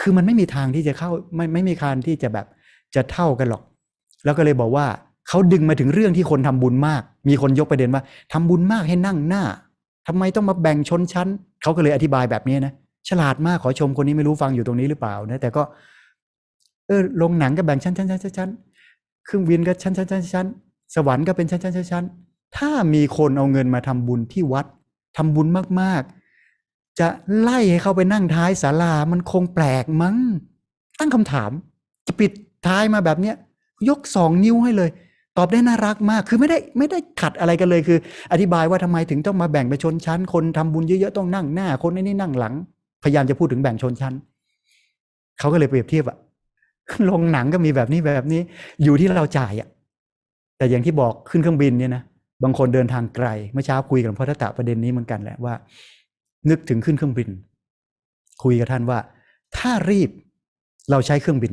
คือมันไม่มีทางที่จะเข้าไม่ไม่มีทางที่จะแบบ จะเท่ากันหรอก แล้วก็เลยบอกว่าเขาดึงมาถึงเรื่องที่คนทำบุญมาก มีคนยกประเด็นว่าทำบุญมากให้นั่งหน้าทำไมต้องมาแบ่งชนชั้น เขาก็เลยอธิบายแบบนี้นะ ฉลาดมากขอชมคนนี้ไม่รู้ฟังอยู่ตรงนี้หรือเปล่านะ แต่ก็ เออลงหนังก็แบ่งชั้นชั้นชั้นชั้นเครื่องบินก็ชั้นชั้นชั้นชั้นสวรรค์ก็เป็นชั้นชั้นชั้นชั้นถ้ามีคนเอาเงินมาทำบุญที่วัด ทำบุญมาก ๆ จะไล่ให้เขาไปนั่งท้ายศาลามันคงแปลกมั้ง ตั้งคำถามจะปิดท้ายมาแบบเนี้ยยกสองนิ้วให้เลยตอบได้น่ารักมาก คือไม่ได้ไม่ได้ขัดอะไรกันเลย คืออธิบายว่าทำไมถึงต้องมาแบ่งเป็นชนชั้น คนทำบุญเยอะๆต้องนั่งหน้า คนนี่นั่งหลัง พยายามจะพูดถึงแบ่งชนชั้น เขาก็เลยเปรียบเทียบอะลงหนังก็มีแบบนี้แบบนี้ อยู่ที่เราจ่ายอะแต่อย่างที่บอกขึ้นเครื่องบินเนี่ยนะ บางคนเดินทางไกล เมื่อเช้าคุยกับพ่อทัตตะประเด็นนี้เหมือนกันแหละว่า นึกถึงขึ้นเครื่องบิน คุยกับท่านว่า ถ้ารีบเราใช้เครื่องบิน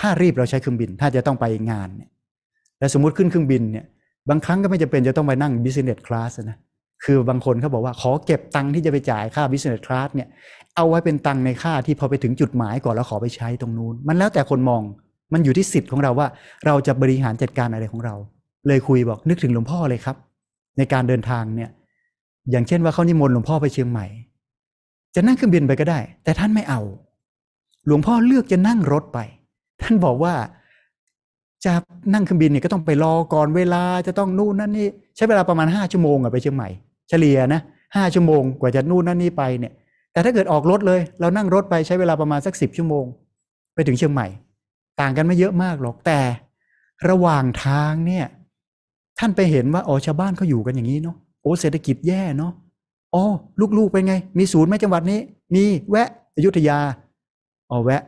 ถ้ารีบเราใช้เครื่องบิน ถ้าจะต้องไปงานเนี่ยแล้วสมมติขึ้นเครื่องบินเนี่ยบางครั้งก็ไม่จะเป็นจะต้องไปนั่ง business class นะคือบางคนเขาบอกว่าขอเก็บตังค์ที่จะไปจ่ายค่า business class เนี่ย เอาไว้เป็นตังค์ในค่าที่พอไปถึงจุดหมายก่อน แล้วขอไปใช้ตรงนู้นมันแล้วแต่คนมองมันอยู่ที่สิทธิ์ของเราว่า เราจะบริหารจัดการอะไรของเรา เลยคุยบอกนึกถึงหลวงพ่อเลยครับ ในการเดินทางเนี่ย อย่างเช่นว่าเขานิมนต์หลวงพ่อไปเชียงใหม่จะนั่งเครื่องบินไปก็ได้ แต่ท่านไม่เอา หลวงพ่อเลือกจะนั่งรถไป ท่านบอกว่าจะนั่งเครื่องบินเนี่ยก็ต้องไปรอก่อนเวลาจะต้องนู่นนั่นนี่ใช้เวลาประมาณ5ชั่วโมงอะไปเชียงใหม่เฉลี่ยนะห้าชั่วโมงกว่าจะนู่นนั่นนี่ไปเนี่ย แต่ถ้าเกิดออกรถเลยเรานั่งรถไปใช้เวลาประมาณสักสิบชั่วโมง ไปถึงเชียงใหม่ ต่างกันไม่เยอะมากหรอกแต่ ระหว่างทางเนี่ย ท่านไปเห็นว่าอ๋อชาวบ้านเขาอยู่กันอย่างนี้เนาะโอ้เศรษฐกิจแย่เนาะอ๋อลูกๆเป็นไงมีศูนย์ไหมจังหวัดนี้มีแวะอยุธยาอ๋อแวะ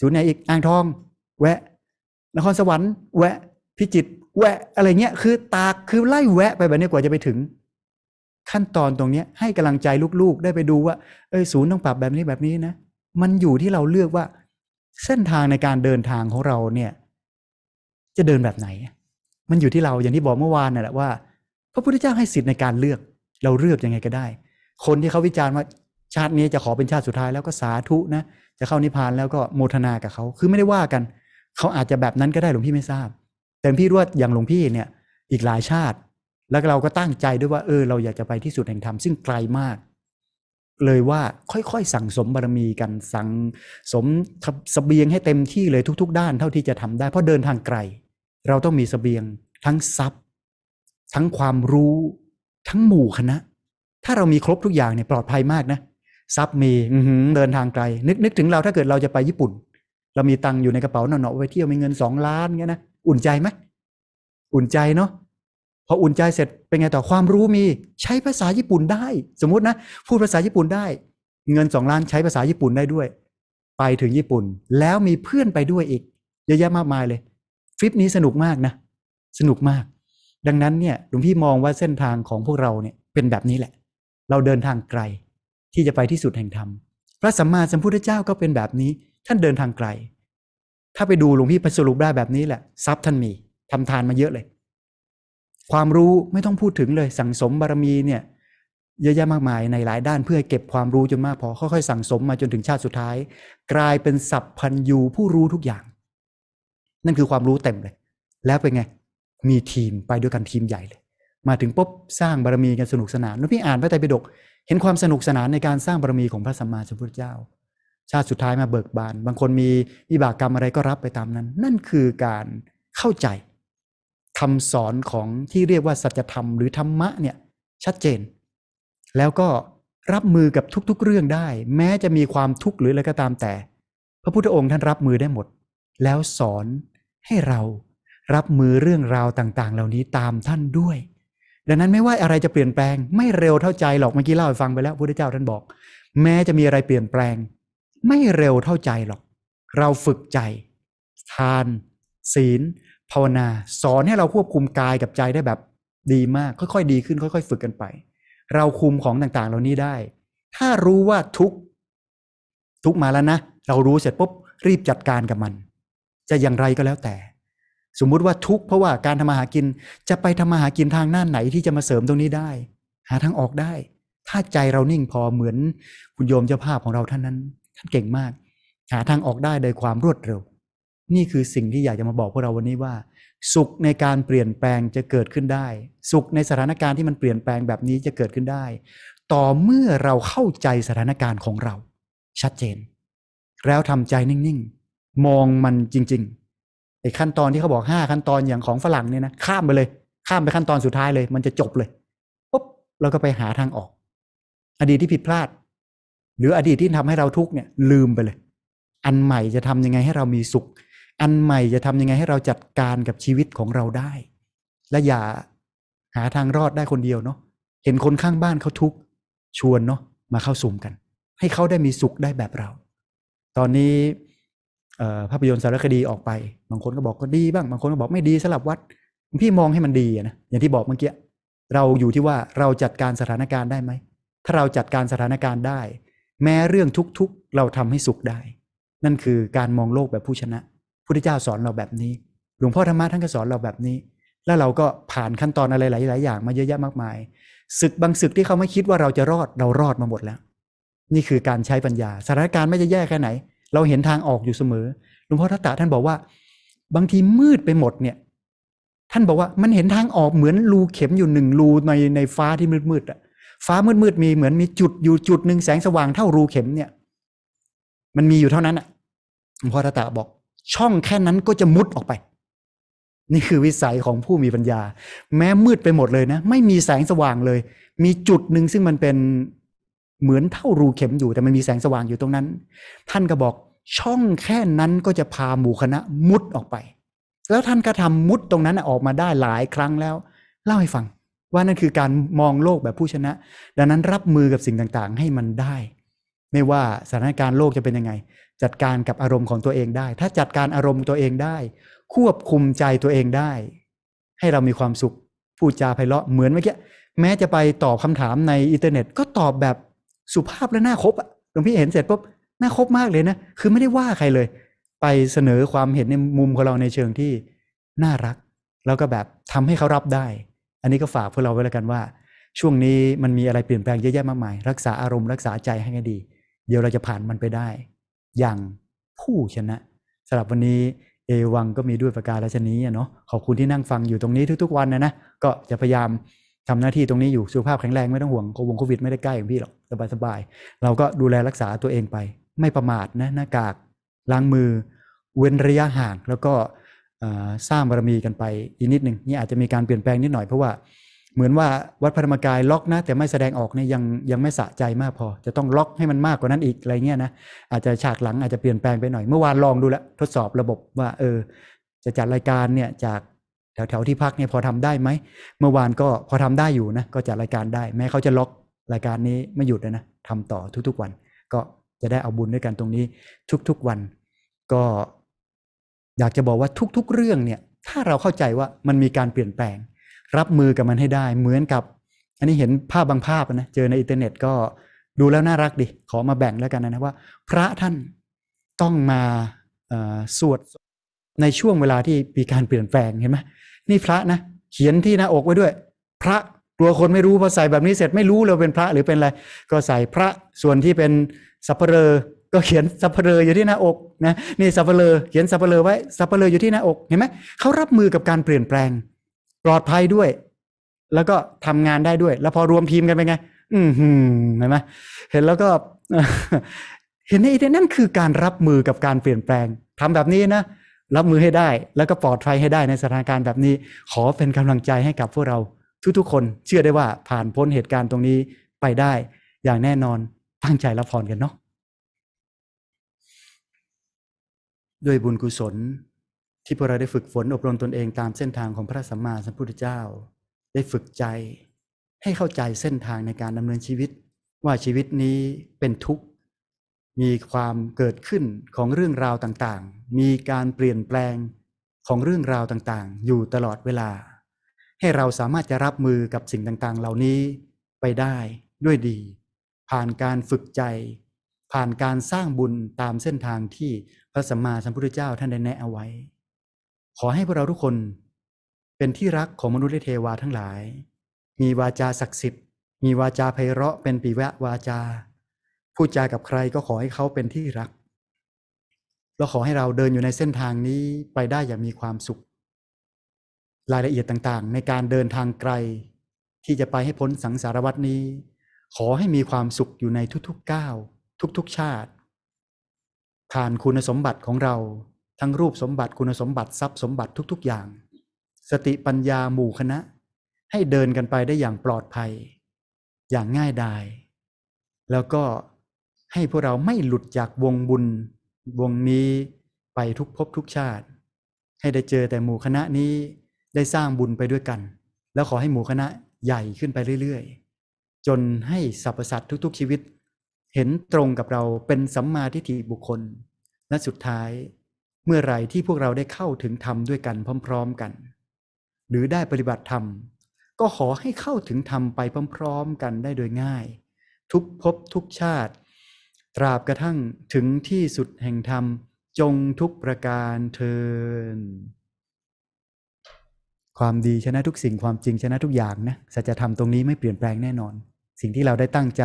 ศูนย์ไหนอีกอ่างทองแวะนครสวรรค์แวะพิจิตแวะ อะไรเงี้ยคือตากคือไล่แวะ ไปแบบนี้กว่าจะไปถึง ขั้นตอนตรงนี้ให้กำลังใจลูกๆได้ไปดูว่า เอ้ยศูนย์ต้องปรับแบบนี้แบบนี้นะ มันอยู่ที่เราเลือกว่าเส้นทางในการเดินทางของเราเนี่ย จะเดินแบบไหนมันอยู่ที่เราอย่างที่บอกเมื่อวานนี่แหละว่าพระพุทธเจ้าให้สิทธิ์ในการเลือก เราเลือกยังไงก็ได้ คนที่เขาวิจารณ์ว่าชาตินี้จะขอเป็นชาติสุดท้ายแล้วก็สาธุนะจะเข้านิพพานแล้วก็โมทนากับเขาคือไม่ได้ว่ากันเขาอาจจะแบบนั้นก็ได้หลวงพี่ไม่ทราบ แต่พี่รู้ว่าอย่างหลวงพี่เนี่ย อีกหลายชาติ แล้วเราก็ตั้งใจด้วยว่า เออเราอยากจะไปที่สุดแห่งธรรมซึ่งไกลมาก เลยว่าค่อยๆสั่งสมบารมีกันสั่งสมสเบียงให้เต็มที่เลยทุกๆด้านเท่าที่จะทำได้ เพราะเดินทางไกล เราต้องมีสเบียงทั้งทรัพย์ ทั้งความรู้ทั้งหมู่คณะถ้าเรามีครบทุกอย่างเนี่ยปลอดภัยมากนะทรัพย์มีเดินทางไกลนึกนึกถึงเราถ้าเกิดเราจะไปญี่ปุ่นเรามีตังค์อยู่ในกระเป๋าเนาะไปเที่ยวมีเงินสองล้านเงี้ยนะอุ่นใจไหมอุ่นใจเนาะพออุ่นใจเสร็จเป็นไงต่อความรู้มีใช้ภาษาญี่ปุ่นได้สมมตินะพูดภาษาญี่ปุ่นได้เงินสองล้านใช้ภาษาญี่ปุ่นได้ด้วยไปถึงญี่ปุ่นแล้วมีเพื่อนไปด้วยอีกเยอะแยะมากมายเลยทริปนี้สนุกมากนะสนุกมาก ดังนั้นเนี่ย หลวงพี่มองว่าเส้นทางของพวกเราเนี่ย เป็นแบบนี้แหละ เราเดินทางไกล ที่จะไปที่สุดแห่งธรรมพระสัมมาสัมพุทธเจ้าก็เป็นแบบนี้ท่านเดินทางไกล ถ้าไปดูหลวงพี่พัสรุปได้แบบนี้แหละทรัพย์ท่านมีทำทานมาเยอะเลย ความรู้ไม่ต้องพูดถึงเลยสั่งสมบารมีเนี่ยเยอะแยะมากมายในหลายด้านเพื่อเก็บความรู้จนมากพอค่อย ๆ สั่งสมมาจนถึงชาติสุดท้าย กลายเป็นสัพพัญยูผู้รู้ทุกอย่าง นั่นคือความรู้เต็มเลย แล้วเป็นไงมีทีมไปด้วยกันทีมใหญ่เลย มาถึงปุ๊บสร้างบารมีกันสนุกสนานแล้วพี่อ่านพระไตรปิฎกเห็นความสนุกสนานในการสร้างบารมีของพระสัมมาสัมพุทธเจ้าชาติสุดท้ายมาเบิกบาน บางคนมีวิบากกรรมอะไรก็รับไปตามนั้น นั่นคือการเข้าใจคำสอนของที่เรียกว่าสัจธรรมหรือธรรมะเนี่ยชัดเจน แล้วก็รับมือกับทุกๆเรื่องได้ แม้จะมีความทุกข์หรืออะไรก็ตามแต่ พระพุทธองค์ท่านรับมือได้หมด แล้วสอนให้เรารับมือเรื่องราวต่าง ๆ เหล่านี้ตามท่านด้วย ดังนั้นไม่ว่าอะไรจะเปลี่ยนแปลง ไม่เร็วเท่าใจหรอกเมื่อกี้เล่าให้ฟังไปแล้วพระพุทธเจ้าท่านบอก แม้จะมีอะไรเปลี่ยนแปลงไม่เร็วเท่าใจหรอก เราฝึกใจทาน ศีลภาวนา สอนให้เราควบคุมกายกับใจได้แบบดีมากค่อยๆ ดีขึ้นค่อย ๆ ฝึกกันไป เราคุมของต่างๆเหล่านี้ได้ ถ้ารู้ว่าทุกทุกมาแล้วนะ เรารู้เสร็จปุ๊บรีบจัดการกับมัน จะอย่างไรก็แล้วแต่ สมมุติว่าทุกเพราะว่าการทำมาหากินจะไปทำมาหากินทางหน้าไหนที่จะมาเสริมตรงนี้ได้ หาทางออกได้ ถ้าใจเรานิ่งพอเหมือนคุณโยมเจ้าภาพของเราท่านนั้นท่านเก่งมาก หาทางออกได้โดยความรวดเร็ว นี่คือสิ่งที่อยากจะมาบอกพวกเราวันนี้ว่า สุขในการเปลี่ยนแปลงจะเกิดขึ้นได้ สุขในสถานการณ์ที่มันเปลี่ยนแปลงแบบนี้จะเกิดขึ้นได้ ต่อเมื่อเราเข้าใจสถานการณ์ของเรา ชัดเจน แล้วทำใจนิ่งๆ มองมันจริงๆไอ้ขั้นตอนที่เขาบอกห้าขั้นตอนอย่างของฝรั่งเนี่ยนะข้ามไปเลย ข้ามไปขั้นตอนสุดท้ายเลย มันจะจบเลยปุ๊บเราก็ไปหาทางออกอดีตที่ผิดพลาดหรืออดีตที่ทำให้เราทุกเนี่ยลืมไปเลย อันใหม่จะทำยังไงให้เรามีสุข อันใหม่จะทำยังไงให้เราจัดการกับชีวิตของเราได้ และอย่าหาทางรอดได้คนเดียวเนาะเห็นคนข้างบ้านเขาทุกชวนเนาะมาเข้าสุ่มกัน ให้เขาได้มีสุขได้แบบเรา ตอนนี้ภาพยนตร์สารคดีออกไปบางคนก็บอกก็ดีบ้างบางคนก็บอกไม่ดีสลับวัด พี่มองให้มันดีนะอย่างที่บอกเมื่อกี้เราอยู่ที่ว่าเราจัดการสถานการณ์ได้ไหมถ้าเราจัดการสถานการณ์ได้แม้เรื่องทุกๆเราทำให้สุขได้ นั่นคือการมองโลกแบบผู้ชนะ พุทธเจ้าสอนเราแบบนี้ หลวง พ่อธรรมะท่าน ก็ สอนเราแบบนี้ แล้วเราก็ผ่านขั้นตอนอะไรหลายๆอย่าง มา เยอะแยะมากมายศึกบางศึกที่เขาไม่คิดว่าเราจะรอดเรารอดมาหมดแล้ว นี่คือการใช้ปัญญาสถานการณ์ไม่จะแย่แค่ไหน เราเห็นทางออกอยู่เสมอหลวงพ่อทัตตาท่านบอกว่า บางทีมืดไปหมดเนี่ย ท่านบอกว่ามันเห็นทางออกเหมือนรูเข็มอยู่หนึ่งรูในในฟ้าที่มืดๆอ่ะฟ้ามืดๆมีเหมือนมีจุดอยู่จุดหนึ่งแสงสว่างเท่ารูเข็มเนี่ยมันมีอยู่เท่านั้นอ่ะหลวงพ่อตาตะบอกช่องแค่นั้นก็จะมุดออกไป นี่คือวิสัยของผู้มีปัญญา แม้มืดไปหมดเลยนะไม่มีแสงสว่างเลย มีจุดหนึ่งซึ่งมันเป็นเหมือนเท่ารูเข็มอยู่แต่มันมีแสงสว่างอยู่ตรงนั้น ท่านก็บอกช่องแค่นั้นก็จะพาหมู่คณะมุดออกไป แล้วท่านก็ทำมุดตรงนั้นออกมาได้หลายครั้งแล้ว เล่าให้ฟังว่านั่นคือการมองโลกแบบผู้ชนะ ดังนั้นรับมือกับสิ่งต่างๆ ให้มันได้ ไม่ว่าสถานการณ์โลกจะเป็นยังไง จัดการกับอารมณ์ของตัวเองได้ ถ้าจัดการอารมณ์ตัวเองได้ ควบคุมใจตัวเองได้ ให้เรามีความสุขพูดจาไพเราะเหมือนเมื่อกี้แม้จะไปตอบคำถามในอินเทอร์เน็ต ก็ตอบแบบสุภาพและน่าคบอะหลวงพี่เห็นเสร็จปุ๊บน่าคบมากเลยนะ คือไม่ได้ว่าใครเลย ไปเสนอความเห็นในมุมของเราในเชิงที่น่ารัก แล้วก็แบบทำให้เขารับได้อันนี้ก็ฝากพวกเราไว้แล้วกันว่า ช่วงนี้มันมีอะไรเปลี่ยนแปลงเยอะแยะมากมายรักษาอารมณ์รักษาใจให้ดี เดี๋ยวเราจะผ่านมันไปได้ อย่างผู้ชนะสำหรับวันนี้เอวังก็มีด้วยประการชนี้เนาะขอบคุณที่นั่งฟังอยู่ตรงนี้ทุกๆวันนะนะก็จะพยายามทำหน้าที่ตรงนี้อยู่ สุขภาพแข็งแรงไม่ต้องห่วงโควิด ไม่ได้ใกล้อย่างพี่หรอกสบายๆเราก็ดูแลรักษาตัวเองไปไม่ประมาทนะหน้ากาก ล้างมือ เว้นระยะห่างแล้วก็สร้างบารมีกันไปอีกนิดหนึ่งนี่อาจจะมีการเปลี่ยนแปลงนิดหน่อยเพราะว่า เหมือนว่าวัดพระธรรมกายล็อกนะ แต่ไม่แสดงออกเนี่ยยังยังไม่สะใจมากพอจะต้องล็อกให้มันมากกว่านั้นอีกอะไรเงี้ยนะอาจจะฉากหลังอาจจะเปลี่ยนแปลงไปหน่อย เมื่อวานลองดูแล้วทดสอบระบบว่าเออ จะจัดรายการเนี่ยจากแถวแถวที่พักเนี่ยพอทำได้ไหมเมื่อวานก็พอทำได้อยู่ นะ ก็จัดรายการได้ แม้เขาจะล็อกรายการนี้ไม่หยุดนะทำต่อทุกๆวัน ก็จะได้ เอาบุญด้วยกันตรงนี้ทุกๆวันก็อยากจะบอกว่าทุก ๆ เรื่องเนี่ย ถ้าเราเข้าใจว่ามันมีการเปลี่ยนแปลง รับมือกับมันให้ได้เหมือนกับ อันนี้เห็นภาพบางภาพนะเจอในอินเทอร์เน็ตก็ดูแล้วน่ารักดิ ขอมาแบ่งแล้วกันนะว่า พระท่านต้องมาสวดในช่วงเวลาที่มีการเปลี่ยนแปลงเห็นไหมนี่พระนะเขียนที่หน้าอกไว้ด้วย พระกลัวคนไม่รู้พอใส่แบบนี้เสร็จ ไม่รู้เราเป็นพระหรือเป็นอะไรก็ใส่พระส่วนที่เป็นสัพเพเรก็เขียนสัพเพเลออยู่ที่หน้าอกนะนี่สัพเพเลอเขียนสัพเพเลอไว้สัพเพเลออยู่ที่หน้าอกเห็นไหมเขารับมือกับการเปลี่ยนแปลง ปลอดภัยด้วย แล้วก็ทำงานได้ด้วยแล้วพอรวมทีมกันเป็นไง อืมเห็นไหมเห็นแล้วก็เห็นไอ้นั่นคือการรับมือกับการเปลี่ยนแปลง ทำแบบนี้นะ รับมือให้ได้ แล้วก็ปลอดภัยให้ได้ในสถานการณ์แบบนี้ ขอเป็นกำลังใจให้กับพวกเราทุกๆ คนเชื่อได้ว่าผ่านพ้นเหตุการณ์ตรงนี้ไปได้ อย่างแน่นอนตั้งใจรับพรกันเนาะด้วยบุญกุศล ที่พวกเราได้ฝึกฝนอบรมตนเองตามเส้นทางของพระสัมมาสัมพุทธเจ้า ได้ฝึกใจ ให้เข้าใจเส้นทางในการดำเนินชีวิต ว่าชีวิตนี้เป็นทุกข์ มีความเกิดขึ้นของเรื่องราวต่างๆ มีการเปลี่ยนแปลงของเรื่องราวต่างๆ อยู่ตลอดเวลา ให้เราสามารถจะรับมือกับสิ่งต่างๆ เหล่านี้ไปได้ด้วยดี ผ่านการฝึกใจ ผ่านการสร้างบุญตามเส้นทางที่พระสัมมาสัมพุทธเจ้าท่านได้แนะเอาไว้ ขอให้พวกเราทุกคนเป็นที่รักของมนุษย์และเทวาทั้งหลาย มีวาจาศักดิ์สิทธิ์ มีวาจาไพเราะเป็นปีแวะวาจา พูดจากับใครก็ขอให้เขาเป็นที่รักเราขอให้เราเดินอยู่ในเส้นทางนี้ไปได้อย่างมีความสุข รายละเอียดต่างๆ ในการเดินทางไกล ที่จะไปให้พ้นสังสารวัตนี้ ขอให้มีความสุขอยู่ในทุกๆก้าว ทุกๆชาติผ่านคุณสมบัติของเราทั้งรูปสมบัติคุณสมบัติทรัพย์สมบัติทุก ๆอย่าง สติปัญญาหมู่คณะให้เดินกันไปได้อย่างปลอดภัย อย่างง่ายดาย แล้วก็ให้พวกเราไม่หลุดจากวงบุญ วงนี้ไปทุกภพทุกชาติ ให้ได้เจอแต่หมู่คณะนี้ได้สร้างบุญไปด้วยกัน แล้วขอให้หมู่คณะใหญ่ขึ้นไปเรื่อย ๆ จนให้สรรพสัตว์ทุก ๆ ชีวิตเห็นตรงกับเราเป็นสัมมาทิฏฐิบุคคลและสุดท้ายเมื่อไรที่พวกเราได้เข้าถึงธรรมด้วยกันพร้อมๆกัน หรือได้ปฏิบัติธรรม ก็ขอให้เข้าถึงธรรมไปพร้อมๆกันได้โดยง่าย ทุกภพทุกชาติตราบกระทั่งถึงที่สุดแห่งธรรมจงทุกประการเทินความดีชนะทุกสิ่งความจริงชนะทุกอย่างนะสัจธรรมตรงนี้ไม่เปลี่ยนแปลงแน่นอน สิ่งที่เราได้ตั้งใจ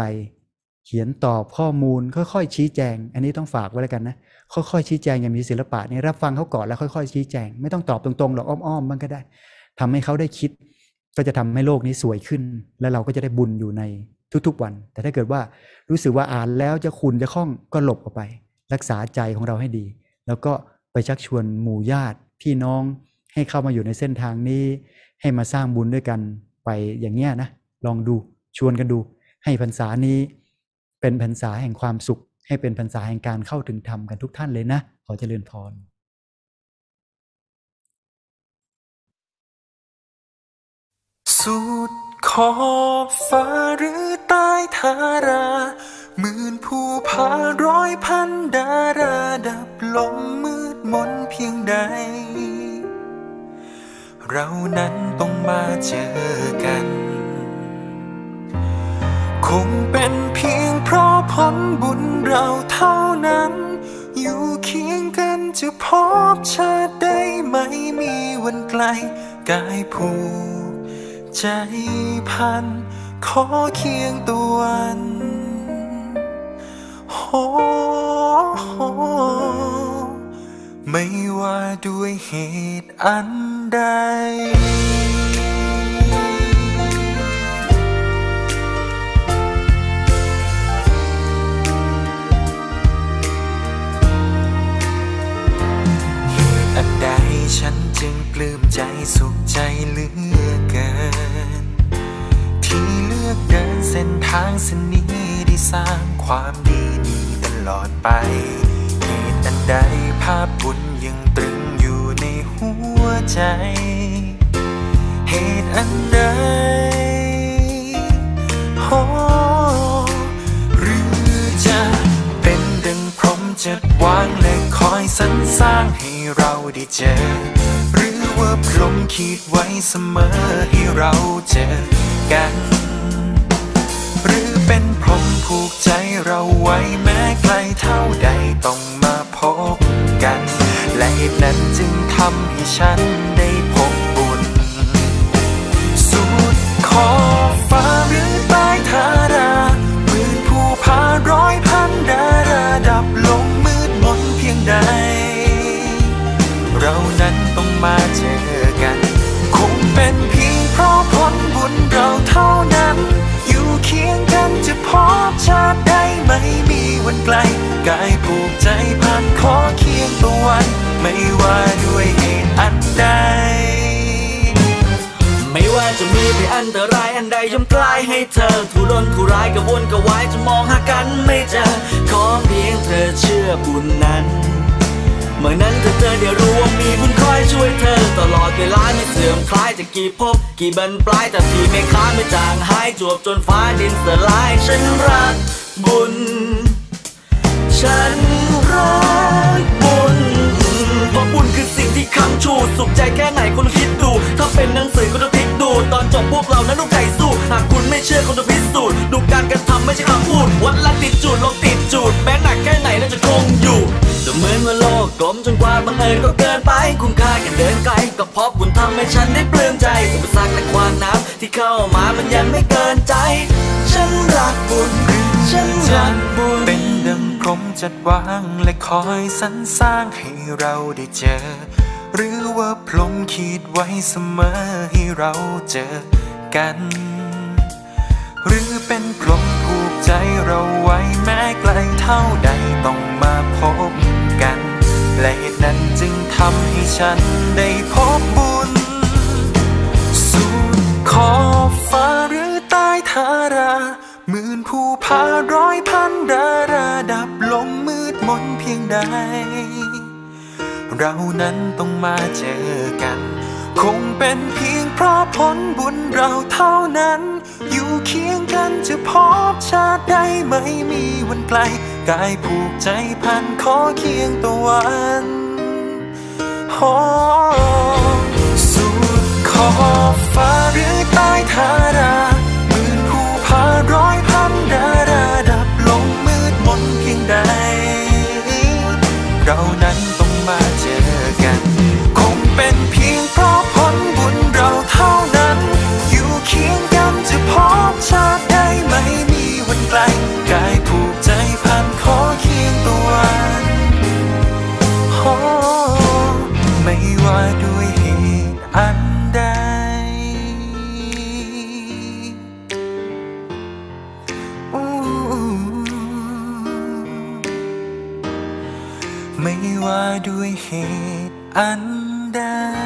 เขียนตอบข้อมูลค่อย ๆ ชี้แจง อันนี้ต้องฝากไว้แล้วกันนะ ค่อยๆชี้แจงอย่างมีศิลปะนี่รับฟังเขาก่อนแล้วค่อยๆ ชี้แจงไม่ต้องตอบตรงๆหรอกอ้อมๆบ้างก็ได้ทำให้เขาได้คิดก็จะทำให้โลกนี้สวยขึ้นแล้วเราก็จะได้บุญอยู่ในทุกๆวัน แต่ถ้าเกิดว่ารู้สึกว่าอ่านแล้วจะคุณจะคล่องก็หลบออกไป รักษาใจของเราให้ดี แล้วก็ไปชักชวนหมู่ญาติพี่น้องให้เข้ามาอยู่ในเส้นทางนี้ ให้มาสร้างบุญด้วยกันไปอย่างเงี้ยนะ ลองดูชวนกันดูให้พรรษานี้ป็นพรรษาแห่งความสุข ให้เป็นพรรษาแห่งการเข้าถึงธรรมกันทุกท่านเลยนะ ขอจเจริญพรสุดขอบฟ้าหรือใต้ทารา หมื่นผู้พาร้อยพันดารา ดับลมมืดมนเพียงใด เรานั้นต้องมาเจอกันคงเป็นเพียงเพราะผลบุญเราเท่านั้น อยู่เคียงกันจะพบชาติได้ไม่มีวันไกลกายผูกใจพัน ขอเคียงตัวันโหไม่ว่าด้วยเหตุอันใดฉันจึงปลื้มใจสุขใจเหลือเกิน ที่เลือกเดินเส้นทางเส้นนี้ได้สร้างความดีดีตลอดไป เหตุอันใดภาพบุญยังตรึงอยู่ในหัวใจ เหตุอันใดโอหรือจะเป็นดังพรมจะวางและคอยสรรสร้างให้เราได้เจอ หรือว่าพรมขีดไว้เสมอให้เราเจอกัน หรือเป็นพรมผูกใจเราไว้แม้ไกลเท่าใดต้องมาพบกัน และเหตุนั้นจึงทำให้ฉันได้พบบุญสุดขอำกลายให้เธอทุรนทุรายกระวนกระวายจะมองหากันไม่เจอขอเพียง เธอเชื่อบุญนั้นเมื่อนั้นเธอเจอเดี๋ยวรู้ว่ามีบุญคอยช่วยเธอตลอดเวลาไม่เสื่อมคลายจะกี่พบ กี่บรรปลายแต่ที่ไม่ค้าไม่จางหายจวบจนฟ้าดินสลายฉันรัก บุญฉันรักบุญเพราะบุญคือสิ่งที่ค้ำชูสุขใจแค่ไหนคุณคิดดูถ้าเป็นนังูตอนจบพวกเรานั้นต้องใจสู้หากคุณไม่เชื่อคงจะพิสูจน์ดูการกระทำไม่ใช่คำพูด วัดละติดจูดลงติดจูดแม้หนักแค่ไหนน่าจะคงอยู่จะเหมือนว่าโลกกลมจนกว่าบังเอิญก็เกินไป คุณค่าแค่เดินไกลก็เพราะคุณทำให้ฉันได้ปลื้มใจอุปสรรคและความน้ำที่เข้ามามันยังไม่เกินใจ ฉันรักบุญฉันรักบุญเป็นดังพรมจัดวางและคอยสรรสร้างให้เราได้เจอหรือว่าพลมคิดไว้เสมอให้เราเจอกัน หรือเป็นพลมผูกใจเราไว้แม้ไกลเท่าใดต้องมาพบกัน และเหตุนั้นจึงทำให้ฉันได้พบบุญ สูดขอบฟ้าหรือใต้ทารา หมื่นผู้พาร้อยพันดาราดับลงมืดมนเพียงใดเรานั้นต้องมาเจอกัน คงเป็นเพียงเพราะผลบุญเราเท่านั้น อยู่เคียงกันจะพบชาติใดไม่มีวันไกลกายผูกใจพันขอเคียงตะวันหอสุดขอบฟ้าหรือใต้ทารา Mengetahui anh Anda